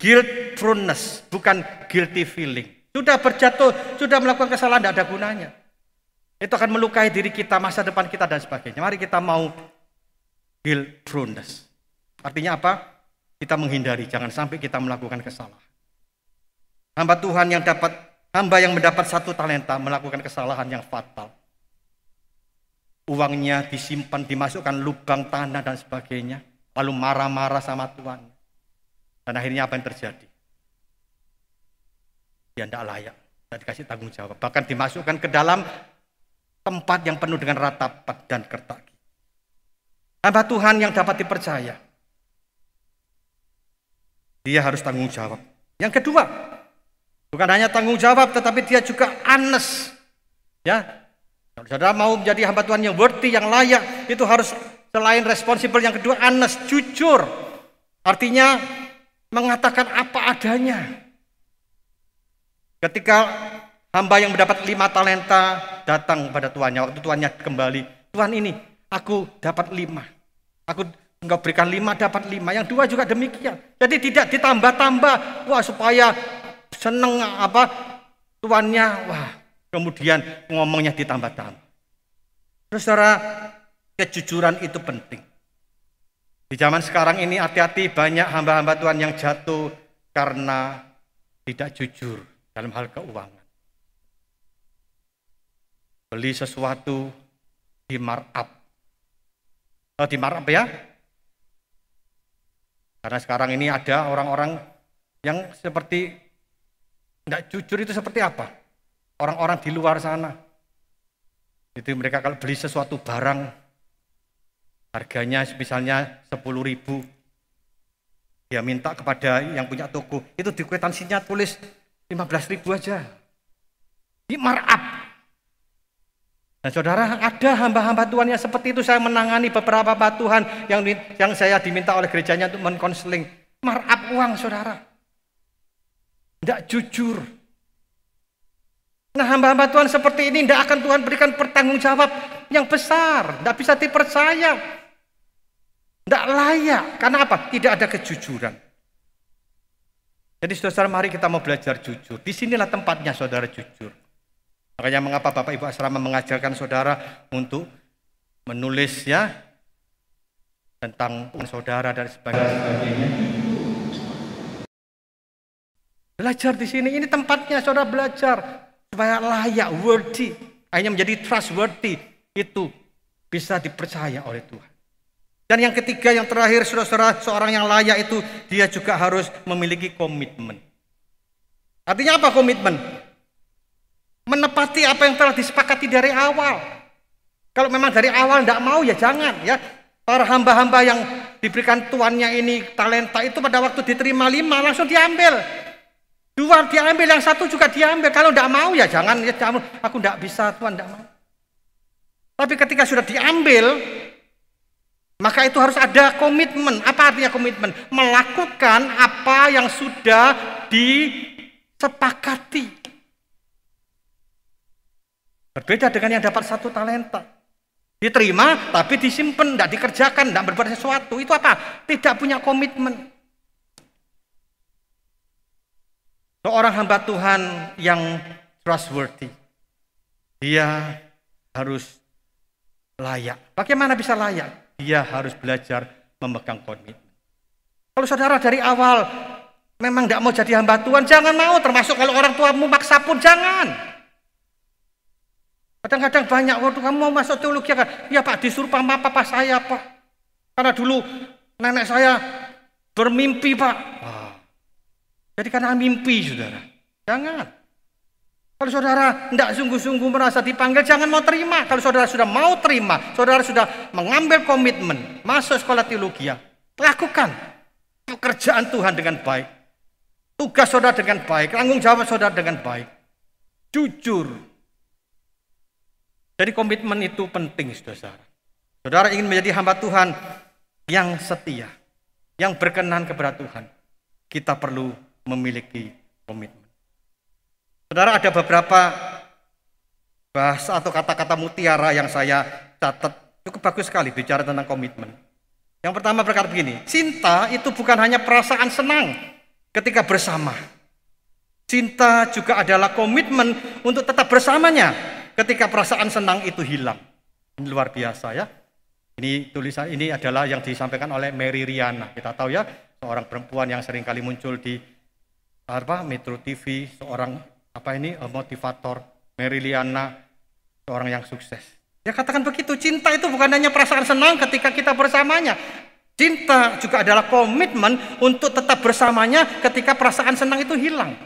Guilt proneness, bukan guilty feeling. Sudah berjatuh, sudah melakukan kesalahan, tidak ada gunanya. Itu akan melukai diri kita, masa depan kita, dan sebagainya. Mari kita mau guilt proneness. Artinya apa? Kita menghindari, jangan sampai kita melakukan kesalahan. Hamba Tuhan yang dapat, hamba yang mendapat satu talenta melakukan kesalahan yang fatal. Uangnya disimpan, dimasukkan lubang tanah dan sebagainya. Lalu marah-marah sama Tuhan. Dan akhirnya apa yang terjadi? Dia tidak layak, tidak dikasih tanggung jawab. Bahkan dimasukkan ke dalam tempat yang penuh dengan ratapan dan kertak. Hamba Tuhan yang dapat dipercaya. Dia harus tanggung jawab. Yang kedua, bukan hanya tanggung jawab, tetapi dia juga anes. Ya, kalau saudara mau menjadi hamba Tuhan yang worthy, yang layak, itu harus selain responsibel yang kedua anes, jujur. Artinya mengatakan apa adanya. Ketika hamba yang mendapat lima talenta datang kepada tuannya, waktu tuannya kembali, Tuhan ini, aku dapat lima. Aku engkau berikan lima, dapat lima. Yang dua juga demikian. Jadi tidak ditambah-tambah, wah supaya seneng apa tuannya, wah kemudian ngomongnya ditambah-tambah. Terus secara kejujuran itu penting. Di zaman sekarang ini hati-hati banyak hamba-hamba Tuhan yang jatuh karena tidak jujur dalam hal keuangan. Beli sesuatu di markup. Oh, di markup ya? Karena sekarang ini ada orang-orang yang seperti tidak jujur itu seperti apa? Orang-orang di luar sana. Itu mereka kalau beli sesuatu barang Harganya misalnya 10 ribu. Dia minta kepada yang punya toko. Itu di kwetansinya tulis 15 ribu aja. Di markup. Nah, saudara, ada hamba-hamba Tuhan yang seperti itu. Saya menangani beberapa hamba Tuhan yang, yang saya diminta oleh gerejanya untuk menkonseling. Markup uang, saudara. Tidak jujur. Nah hamba-hamba Tuhan seperti ini tidak akan Tuhan berikan pertanggung jawab yang besar. Tidak bisa dipercaya. Tidak layak. Karena apa? Tidak ada kejujuran. Jadi saudara mari kita mau belajar jujur. di sinilah tempatnya saudara jujur. Makanya mengapa Bapak Ibu Asrama mengajarkan saudara untuk menulis ya tentang saudara dan sebagainya. Belajar di sini, ini tempatnya saudara belajar supaya layak, worthy, hanya menjadi trustworthy itu bisa dipercaya oleh Tuhan. Dan yang ketiga, yang terakhir, saudara-saudara, seorang yang layak itu dia juga harus memiliki komitmen. Artinya apa komitmen? Menepati apa yang telah disepakati dari awal. Kalau memang dari awal tidak mau ya jangan ya. Para hamba-hamba yang diberikan tuannya ini talenta itu pada waktu diterima lima langsung diambil. Dua diambil, yang satu juga diambil. Kalau tidak mau ya jangan, ya kamu Aku tidak bisa, Tuhan tidak mau. Tapi ketika sudah diambil, maka itu harus ada komitmen. Apa artinya komitmen? Melakukan apa yang sudah disepakati. Berbeda dengan yang dapat satu talenta. Diterima tapi disimpan, tidak dikerjakan, tidak berbuat sesuatu. Itu apa? Tidak punya komitmen. Seorang hamba Tuhan yang trustworthy. Dia harus layak. Bagaimana bisa layak? dia harus belajar memegang komitmen. Kalau saudara dari awal memang tidak mau jadi hamba Tuhan, jangan mau. Termasuk kalau orang tuamu maksa pun jangan. Kadang-kadang banyak, waktu kamu mau masuk teologi, ya kan? ya Pak disuruh papa papa saya Pak. Karena dulu nenek saya bermimpi Pak. Jadi karena mimpi saudara. Jangan. Kalau saudara tidak sungguh-sungguh merasa dipanggil, jangan mau terima. Kalau saudara sudah mau terima, saudara sudah mengambil komitmen, masuk sekolah teologi, ya, lakukan pekerjaan Tuhan dengan baik. Tugas saudara dengan baik, tanggung jawab saudara dengan baik. Jujur. Jadi komitmen itu penting, saudara. Saudara ingin menjadi hamba Tuhan yang setia, yang berkenan kepada Tuhan. Kita perlu memiliki komitmen. Saudara ada beberapa bahasa atau kata-kata mutiara yang saya catat cukup bagus sekali bicara tentang komitmen. Yang pertama berkata begini, cinta itu bukan hanya perasaan senang ketika bersama. Cinta juga adalah komitmen untuk tetap bersamanya ketika perasaan senang itu hilang. Ini luar biasa ya. Ini tulisan ini adalah yang disampaikan oleh Mary Riana. Kita tahu ya, seorang perempuan yang sering kali muncul di apa Metro TV, seorang apa ini a motivator Meriliana seorang yang sukses ya katakan begitu cinta itu bukan hanya perasaan senang ketika kita bersamanya cinta juga adalah komitmen untuk tetap bersamanya ketika perasaan senang itu hilang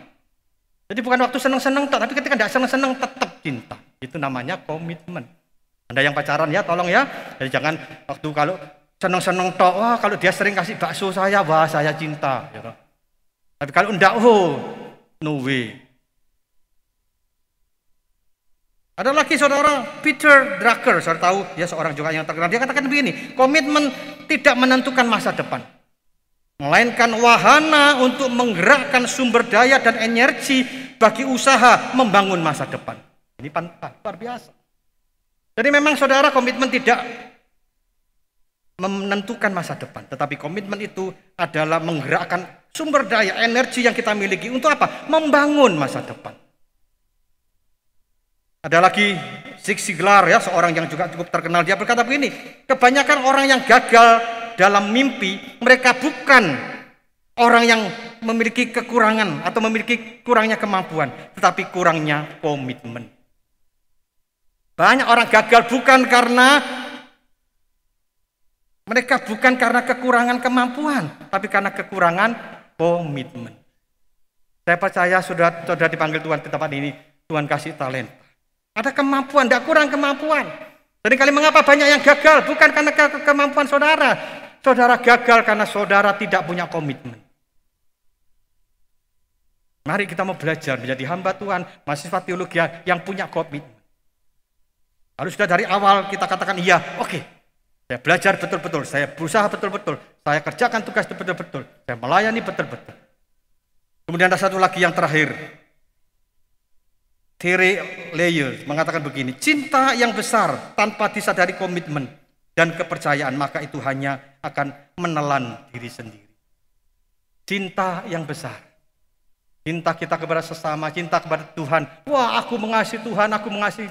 jadi bukan waktu senang-senang tapi ketika tidak senang-senang tetap cinta itu namanya komitmen anda yang pacaran ya tolong ya jadi jangan waktu kalau senang-senang toh, wah kalau dia sering kasih bakso saya wah saya cinta gitu. tapi kalau enggak oh no way Ada lagi saudara Peter Drucker, saudara tahu dia ya, seorang juga yang terkenal. Dia katakan begini, komitmen tidak menentukan masa depan. Melainkan wahana untuk menggerakkan sumber daya dan energi bagi usaha membangun masa depan. Ini pantas, ah, luar biasa. Jadi memang saudara komitmen tidak menentukan masa depan. Tetapi komitmen itu adalah menggerakkan sumber daya energi yang kita miliki untuk apa? Membangun masa depan. Ada lagi Zig Ziglar ya, seorang yang juga cukup terkenal. Dia berkata begini, kebanyakan orang yang gagal dalam mimpi, mereka bukan orang yang memiliki kekurangan atau memiliki kurangnya kemampuan, tetapi kurangnya komitmen. Banyak orang gagal bukan karena mereka bukan karena kekurangan kemampuan, tapi karena kekurangan komitmen. Saya percaya sudah sudah dipanggil Tuhan ke tempat ini, Tuhan kasih talenta. Ada kemampuan, tidak kurang kemampuan. Jadi kali mengapa banyak yang gagal? Bukan karena ke kemampuan saudara. Saudara gagal karena saudara tidak punya komitmen. Mari kita mau belajar menjadi hamba Tuhan, mahasiswa teologi yang punya komitmen. Lalu sudah dari awal kita katakan iya, oke. Okay. Saya belajar betul-betul, saya berusaha betul-betul, saya kerjakan tugas betul-betul, saya melayani betul-betul. Kemudian ada satu lagi yang terakhir, Thierry Layer mengatakan begini, cinta yang besar tanpa disadari komitmen dan kepercayaan maka itu hanya akan menelan diri sendiri. Cinta yang besar. Cinta kita kepada sesama, cinta kepada Tuhan. Wah, aku mengasihi Tuhan, aku mengasihi.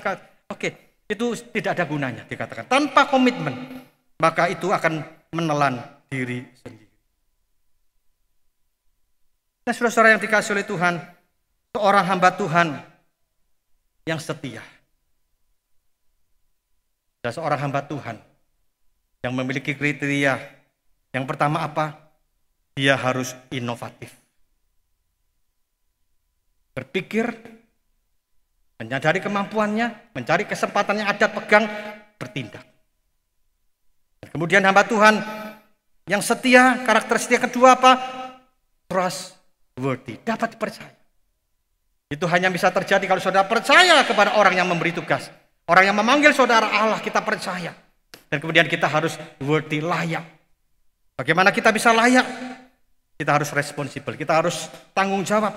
Oke, itu tidak ada gunanya dikatakan. Tanpa komitmen, maka itu akan menelan diri sendiri. Nah, saudara-saudara yang dikasih oleh Tuhan, seorang hamba Tuhan yang setia. Dan seorang hamba Tuhan yang memiliki kriteria yang pertama apa? Dia harus inovatif. Berpikir, menyadari kemampuannya, mencari kesempatan yang ada, pegang, bertindak. Dan kemudian hamba Tuhan yang setia, karakter setia kedua apa? Trustworthy, dapat dipercaya. Itu hanya bisa terjadi kalau saudara percaya kepada orang yang memberi tugas. Orang yang memanggil saudara Allah, kita percaya. Dan kemudian kita harus worthy, layak. Bagaimana kita bisa layak? Kita harus responsibel, kita harus tanggung jawab.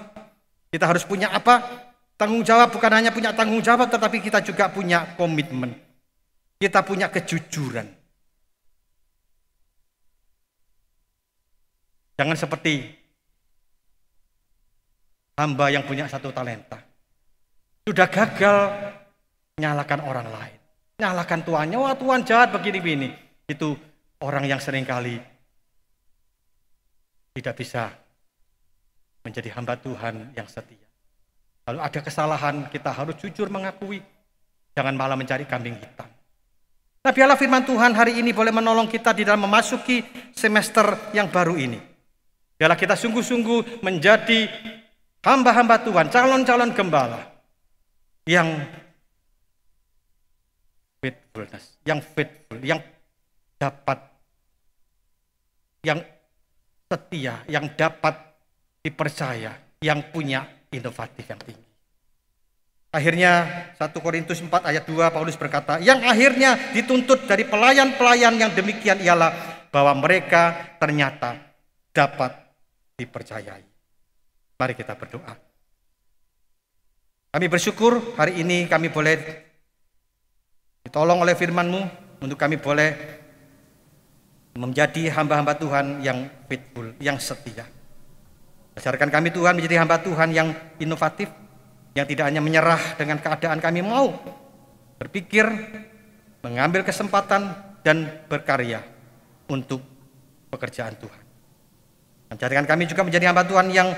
Kita harus punya apa? Tanggung jawab bukan hanya punya tanggung jawab, tetapi kita juga punya komitmen. Kita punya kejujuran. Jangan seperti Hamba yang punya satu talenta. Sudah gagal, nyalakan orang lain. Nyalakan tuannya, wah tuan jahat begini-begini. Itu orang yang seringkali tidak bisa menjadi hamba Tuhan yang setia. Lalu ada kesalahan, kita harus jujur mengakui. Jangan malah mencari kambing hitam. Nah biarlah firman Tuhan hari ini boleh menolong kita di dalam memasuki semester yang baru ini. Biarlah kita sungguh-sungguh menjadi Hamba-hamba Tuhan, calon-calon gembala yang faithfulness, yang faithful, yang dapat yang setia, yang dapat dipercaya, yang punya inovatif yang tinggi. Akhirnya 1 Korintus 4 ayat 2 Paulus berkata, yang akhirnya dituntut dari pelayan-pelayan yang demikian ialah bahwa mereka ternyata dapat dipercayai. Mari kita berdoa. Kami bersyukur hari ini kami boleh ditolong oleh firman-Mu untuk kami boleh menjadi hamba-hamba Tuhan yang faithful, yang setia. Ajarkan kami Tuhan menjadi hamba Tuhan yang inovatif, yang tidak hanya menyerah dengan keadaan kami mau berpikir, mengambil kesempatan dan berkarya untuk pekerjaan Tuhan. Ajarkan kami juga menjadi hamba Tuhan yang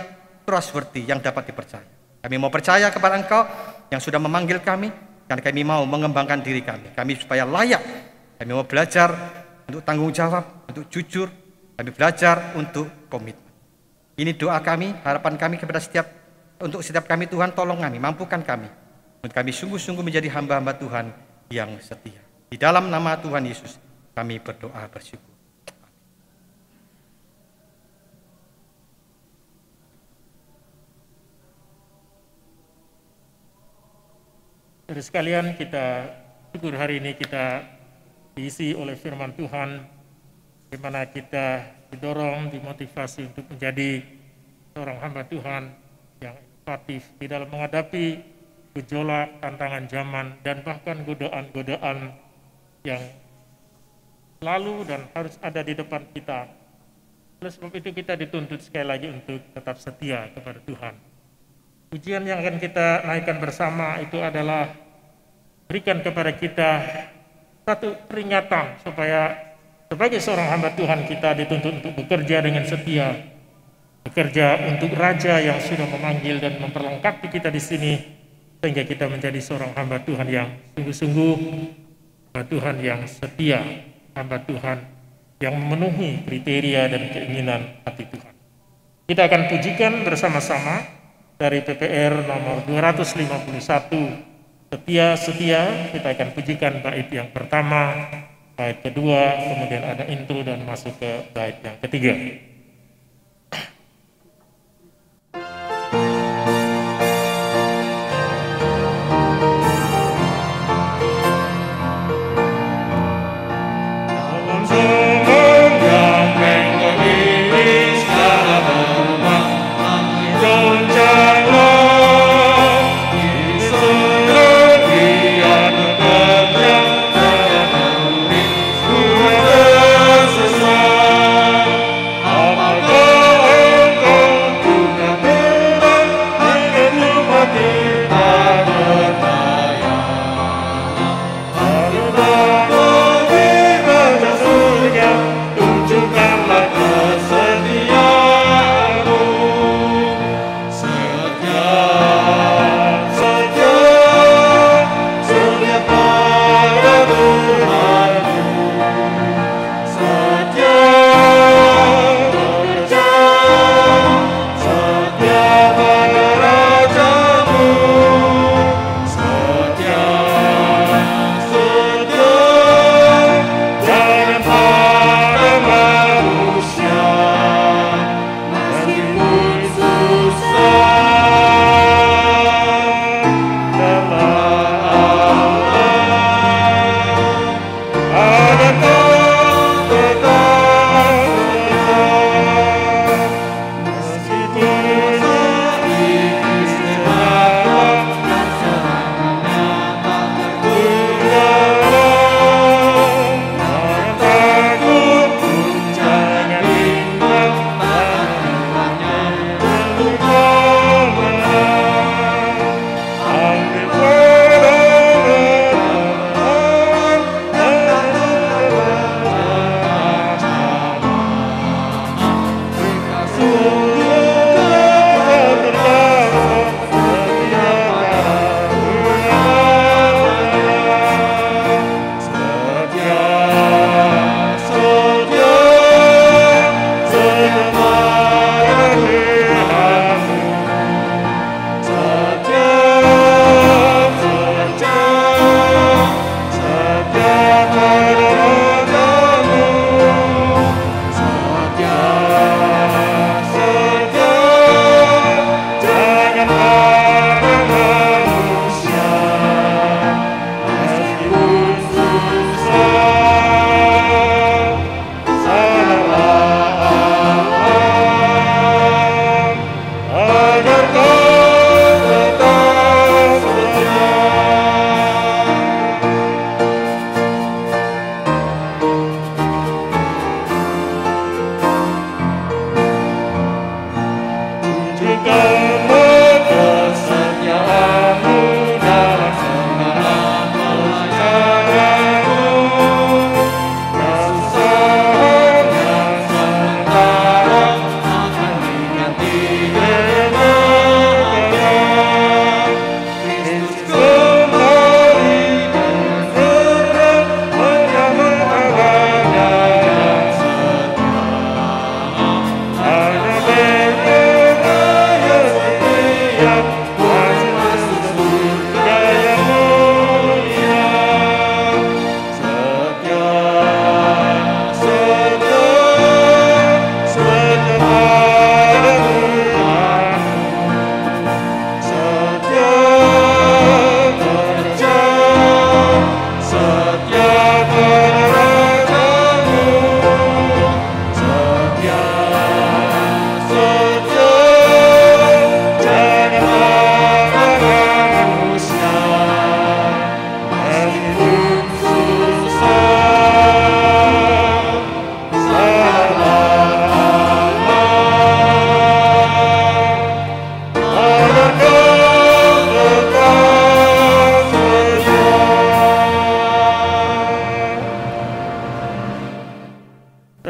trustworthy yang dapat dipercaya. Kami mau percaya kepada Engkau yang sudah memanggil kami, dan kami mau mengembangkan diri kami. Kami supaya layak, kami mau belajar untuk tanggung jawab, untuk jujur, kami belajar untuk komitmen. Ini doa kami, harapan kami kepada setiap untuk setiap kami Tuhan tolong kami, mampukan kami untuk kami sungguh-sungguh menjadi hamba-hamba Tuhan yang setia. Di dalam nama Tuhan Yesus kami berdoa bersyukur. Dari sekalian kita syukur hari ini kita diisi oleh firman Tuhan di mana kita didorong, dimotivasi untuk menjadi seorang hamba Tuhan yang inovatif di dalam menghadapi gejolak, tantangan zaman, dan bahkan godaan-godaan yang lalu dan harus ada di depan kita. Oleh sebab itu kita dituntut sekali lagi untuk tetap setia kepada Tuhan. Ujian yang akan kita naikkan bersama itu adalah berikan kepada kita satu peringatan supaya sebagai seorang hamba Tuhan kita dituntut untuk bekerja dengan setia, bekerja untuk Raja yang sudah memanggil dan memperlengkapi kita di sini sehingga kita menjadi seorang hamba Tuhan yang sungguh-sungguh, hamba Tuhan yang setia, hamba Tuhan yang memenuhi kriteria dan keinginan hati Tuhan. Kita akan pujikan bersama-sama dari PPR nomor 251 setia-setia kita akan pujikan bait yang pertama, bait kedua, kemudian ada intro dan masuk ke bait yang ketiga.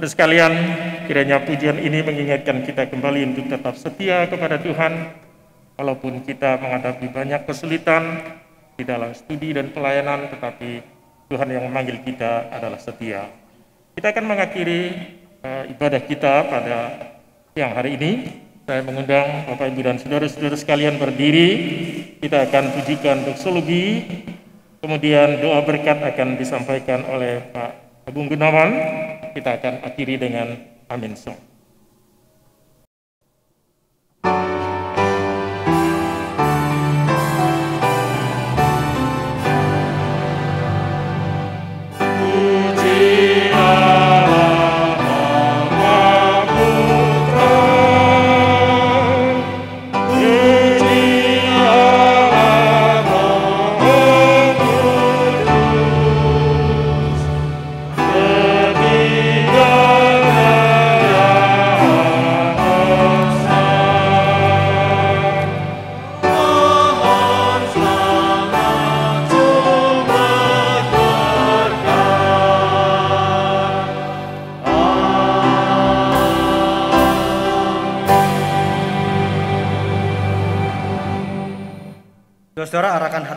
Saudara sekalian, kiranya pujian ini mengingatkan kita kembali untuk tetap setia kepada Tuhan, walaupun kita menghadapi banyak kesulitan di dalam studi dan pelayanan, tetapi Tuhan yang memanggil kita adalah setia. Kita akan mengakhiri uh, ibadah kita pada siang hari ini. Saya mengundang Bapak Ibu dan saudara-saudara sekalian berdiri. Kita akan pujikan doksologi. kemudian doa berkat akan disampaikan oleh Pak Agung Gunawan, kita akan akhiri dengan amin song.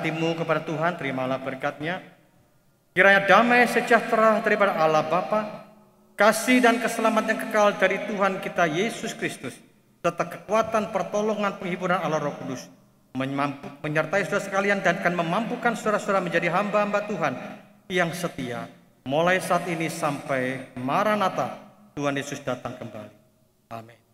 hatimu kepada Tuhan, terimalah berkatnya. Kiranya damai sejahtera daripada Allah Bapa, kasih dan keselamatan yang kekal dari Tuhan kita Yesus Kristus, serta kekuatan pertolongan penghiburan Allah Roh Kudus, menyertai saudara sekalian dan akan memampukan saudara-saudara menjadi hamba-hamba Tuhan yang setia, mulai saat ini sampai Maranatha, Tuhan Yesus datang kembali. Amin.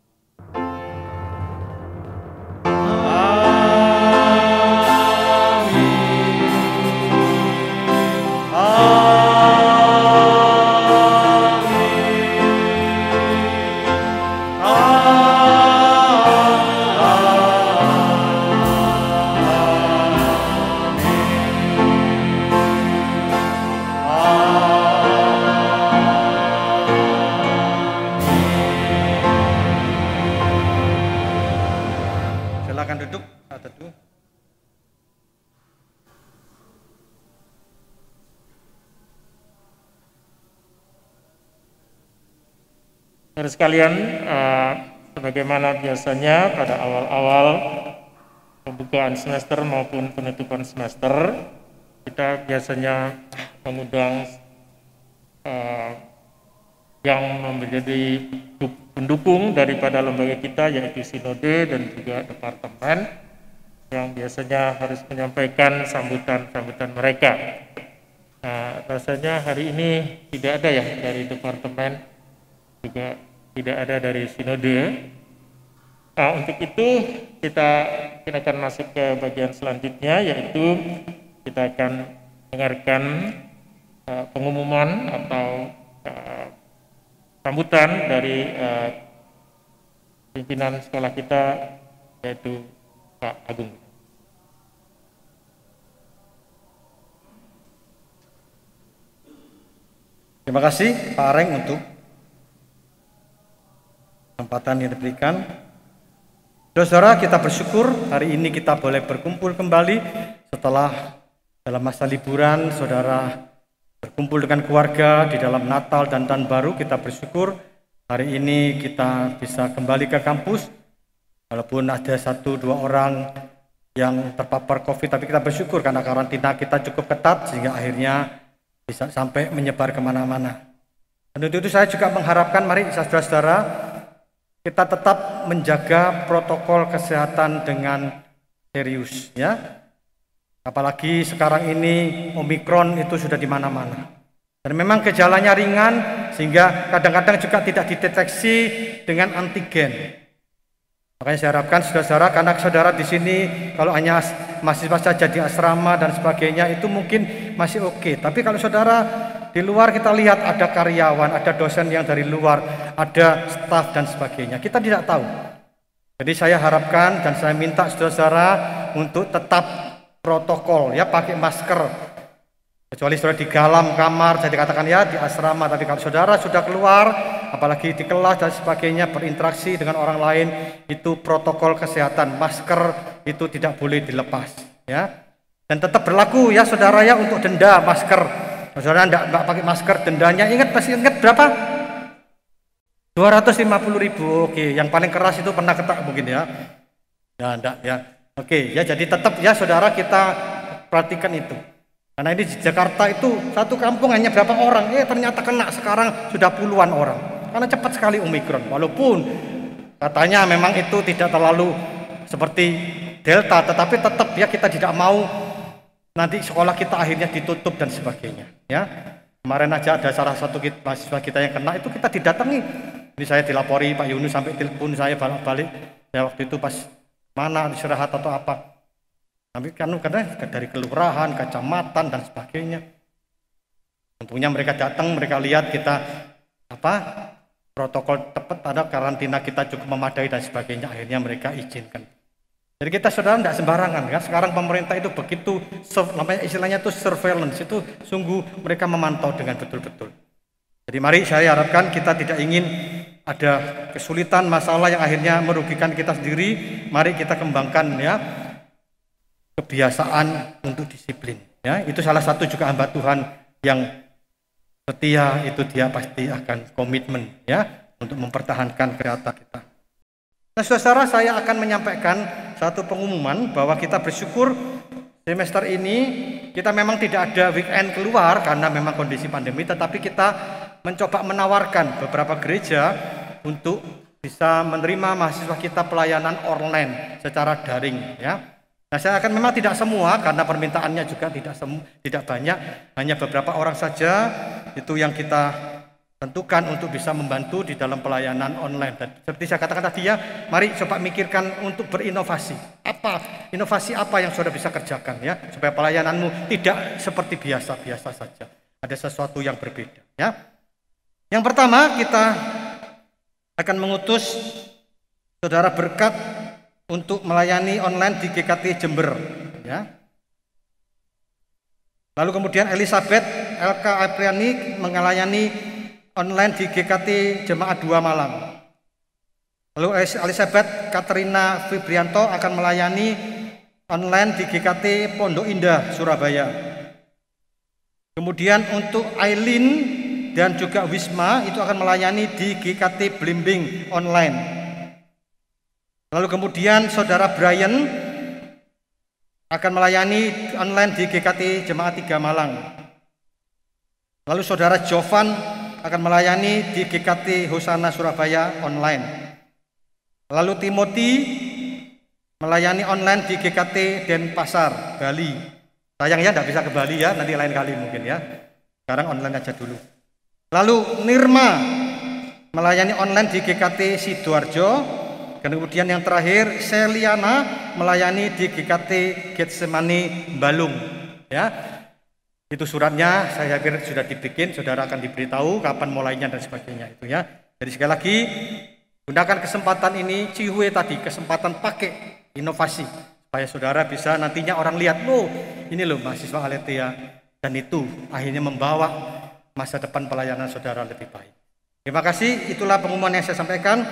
Dan sekalian, uh, biasanya pada awal-awal pembukaan semester maupun penutupan semester, kita biasanya mengundang uh, yang menjadi pendukung daripada lembaga kita yaitu sinode dan juga departemen yang biasanya harus menyampaikan sambutan-sambutan mereka. Nah, rasanya hari ini tidak ada ya dari departemen juga tidak ada dari sinode. Nah, untuk itu kita, kita akan masuk ke bagian selanjutnya yaitu kita akan dengarkan uh, eh, pengumuman atau uh, sambutan dari uh, pimpinan sekolah kita yaitu Pak Agung. Terima kasih Pak Areng untuk kesempatan yang diberikan. Saudara, kita bersyukur hari ini kita boleh berkumpul kembali setelah dalam masa liburan, saudara berkumpul dengan keluarga di dalam Natal dan Tahun Baru. Kita bersyukur hari ini kita bisa kembali ke kampus, walaupun ada satu dua orang yang terpapar COVID, tapi kita bersyukur karena karantina kita cukup ketat sehingga akhirnya bisa sampai menyebar kemana-mana. Dan untuk itu saya juga mengharapkan, mari saudara-saudara, kita tetap menjaga protokol kesehatan dengan serius ya. Apalagi sekarang ini Omikron itu sudah di mana-mana. Dan memang gejalanya ringan sehingga kadang-kadang juga tidak dideteksi dengan antigen. Makanya saya harapkan saudara-saudara karena saudara di sini kalau hanya mahasiswa saja di asrama dan sebagainya itu mungkin masih oke. Okay. Tapi kalau saudara di luar kita lihat ada karyawan, ada dosen yang dari luar, ada staf dan sebagainya. Kita tidak tahu. Jadi saya harapkan dan saya minta saudara-saudara untuk tetap protokol ya pakai masker. Kecuali saudara di dalam kamar, saya dikatakan ya di asrama, tapi kalau saudara sudah keluar, apalagi di kelas dan sebagainya berinteraksi dengan orang lain, itu protokol kesehatan, masker itu tidak boleh dilepas ya. Dan tetap berlaku ya saudara ya untuk denda masker Saudara enggak, enggak pakai masker dendanya ingat pasti ingat berapa? 250 ribu. Oke, yang paling keras itu pernah ketak mungkin ya. Ya, enggak ya. Oke, ya jadi tetap ya saudara kita perhatikan itu. Karena ini di Jakarta itu satu kampung hanya berapa orang, ya ternyata kena sekarang sudah puluhan orang. Karena cepat sekali Omikron. Walaupun katanya memang itu tidak terlalu seperti Delta, tetapi tetap ya kita tidak mau nanti sekolah kita akhirnya ditutup dan sebagainya ya kemarin aja ada salah satu kita, mahasiswa kita yang kena itu kita didatangi ini saya dilapori Pak Yunus sampai telepon saya balik-balik saya waktu itu pas mana istirahat atau apa tapi kan karena dari kelurahan kecamatan dan sebagainya tentunya mereka datang mereka lihat kita apa protokol tepat ada karantina kita cukup memadai dan sebagainya akhirnya mereka izinkan jadi kita saudara tidak sembarangan kan. Sekarang pemerintah itu begitu namanya istilahnya itu surveillance itu sungguh mereka memantau dengan betul-betul. Jadi mari saya harapkan kita tidak ingin ada kesulitan masalah yang akhirnya merugikan kita sendiri. Mari kita kembangkan ya kebiasaan untuk disiplin. Ya, itu salah satu juga hamba Tuhan yang setia itu dia pasti akan komitmen ya untuk mempertahankan kereta kita. Nah, saudara saya akan menyampaikan satu pengumuman bahwa kita bersyukur semester ini kita memang tidak ada weekend keluar karena memang kondisi pandemi, tetapi kita mencoba menawarkan beberapa gereja untuk bisa menerima mahasiswa kita pelayanan online secara daring, ya. Nah, saya akan memang tidak semua karena permintaannya juga tidak semu, tidak banyak, hanya beberapa orang saja itu yang kita tentukan untuk bisa membantu di dalam pelayanan online. Dan seperti saya katakan tadi ya, mari coba mikirkan untuk berinovasi. Apa inovasi apa yang sudah bisa kerjakan ya supaya pelayananmu tidak seperti biasa-biasa saja. Ada sesuatu yang berbeda ya. Yang pertama kita akan mengutus saudara berkat untuk melayani online di GKT Jember ya. Lalu kemudian Elizabeth LK Apriani mengelayani online di GKT Jemaat 2 malam. Lalu Elizabeth Katrina Fibrianto akan melayani online di GKT Pondok Indah, Surabaya. Kemudian untuk Aileen dan juga Wisma itu akan melayani di GKT Blimbing online. Lalu kemudian saudara Brian akan melayani online di GKT Jemaat 3 Malang. Lalu saudara Jovan akan melayani di GKT Husana Surabaya online. Lalu Timothy melayani online di GKT Denpasar, Bali. Sayangnya tidak bisa ke Bali ya, nanti lain kali mungkin ya. Sekarang online aja dulu. Lalu Nirma melayani online di GKT Sidoarjo. Dan kemudian yang terakhir Seliana melayani di GKT Getsemani Balung. Ya, itu suratnya saya hampir sudah dibikin, saudara akan diberitahu kapan mulainya dan sebagainya itu ya. Jadi sekali lagi gunakan kesempatan ini cihue tadi kesempatan pakai inovasi supaya saudara bisa nantinya orang lihat loh ini loh mahasiswa Aletia dan itu akhirnya membawa masa depan pelayanan saudara lebih baik. Terima kasih, itulah pengumuman yang saya sampaikan.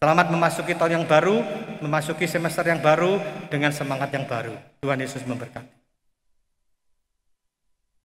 Selamat memasuki tahun yang baru, memasuki semester yang baru dengan semangat yang baru. Tuhan Yesus memberkati.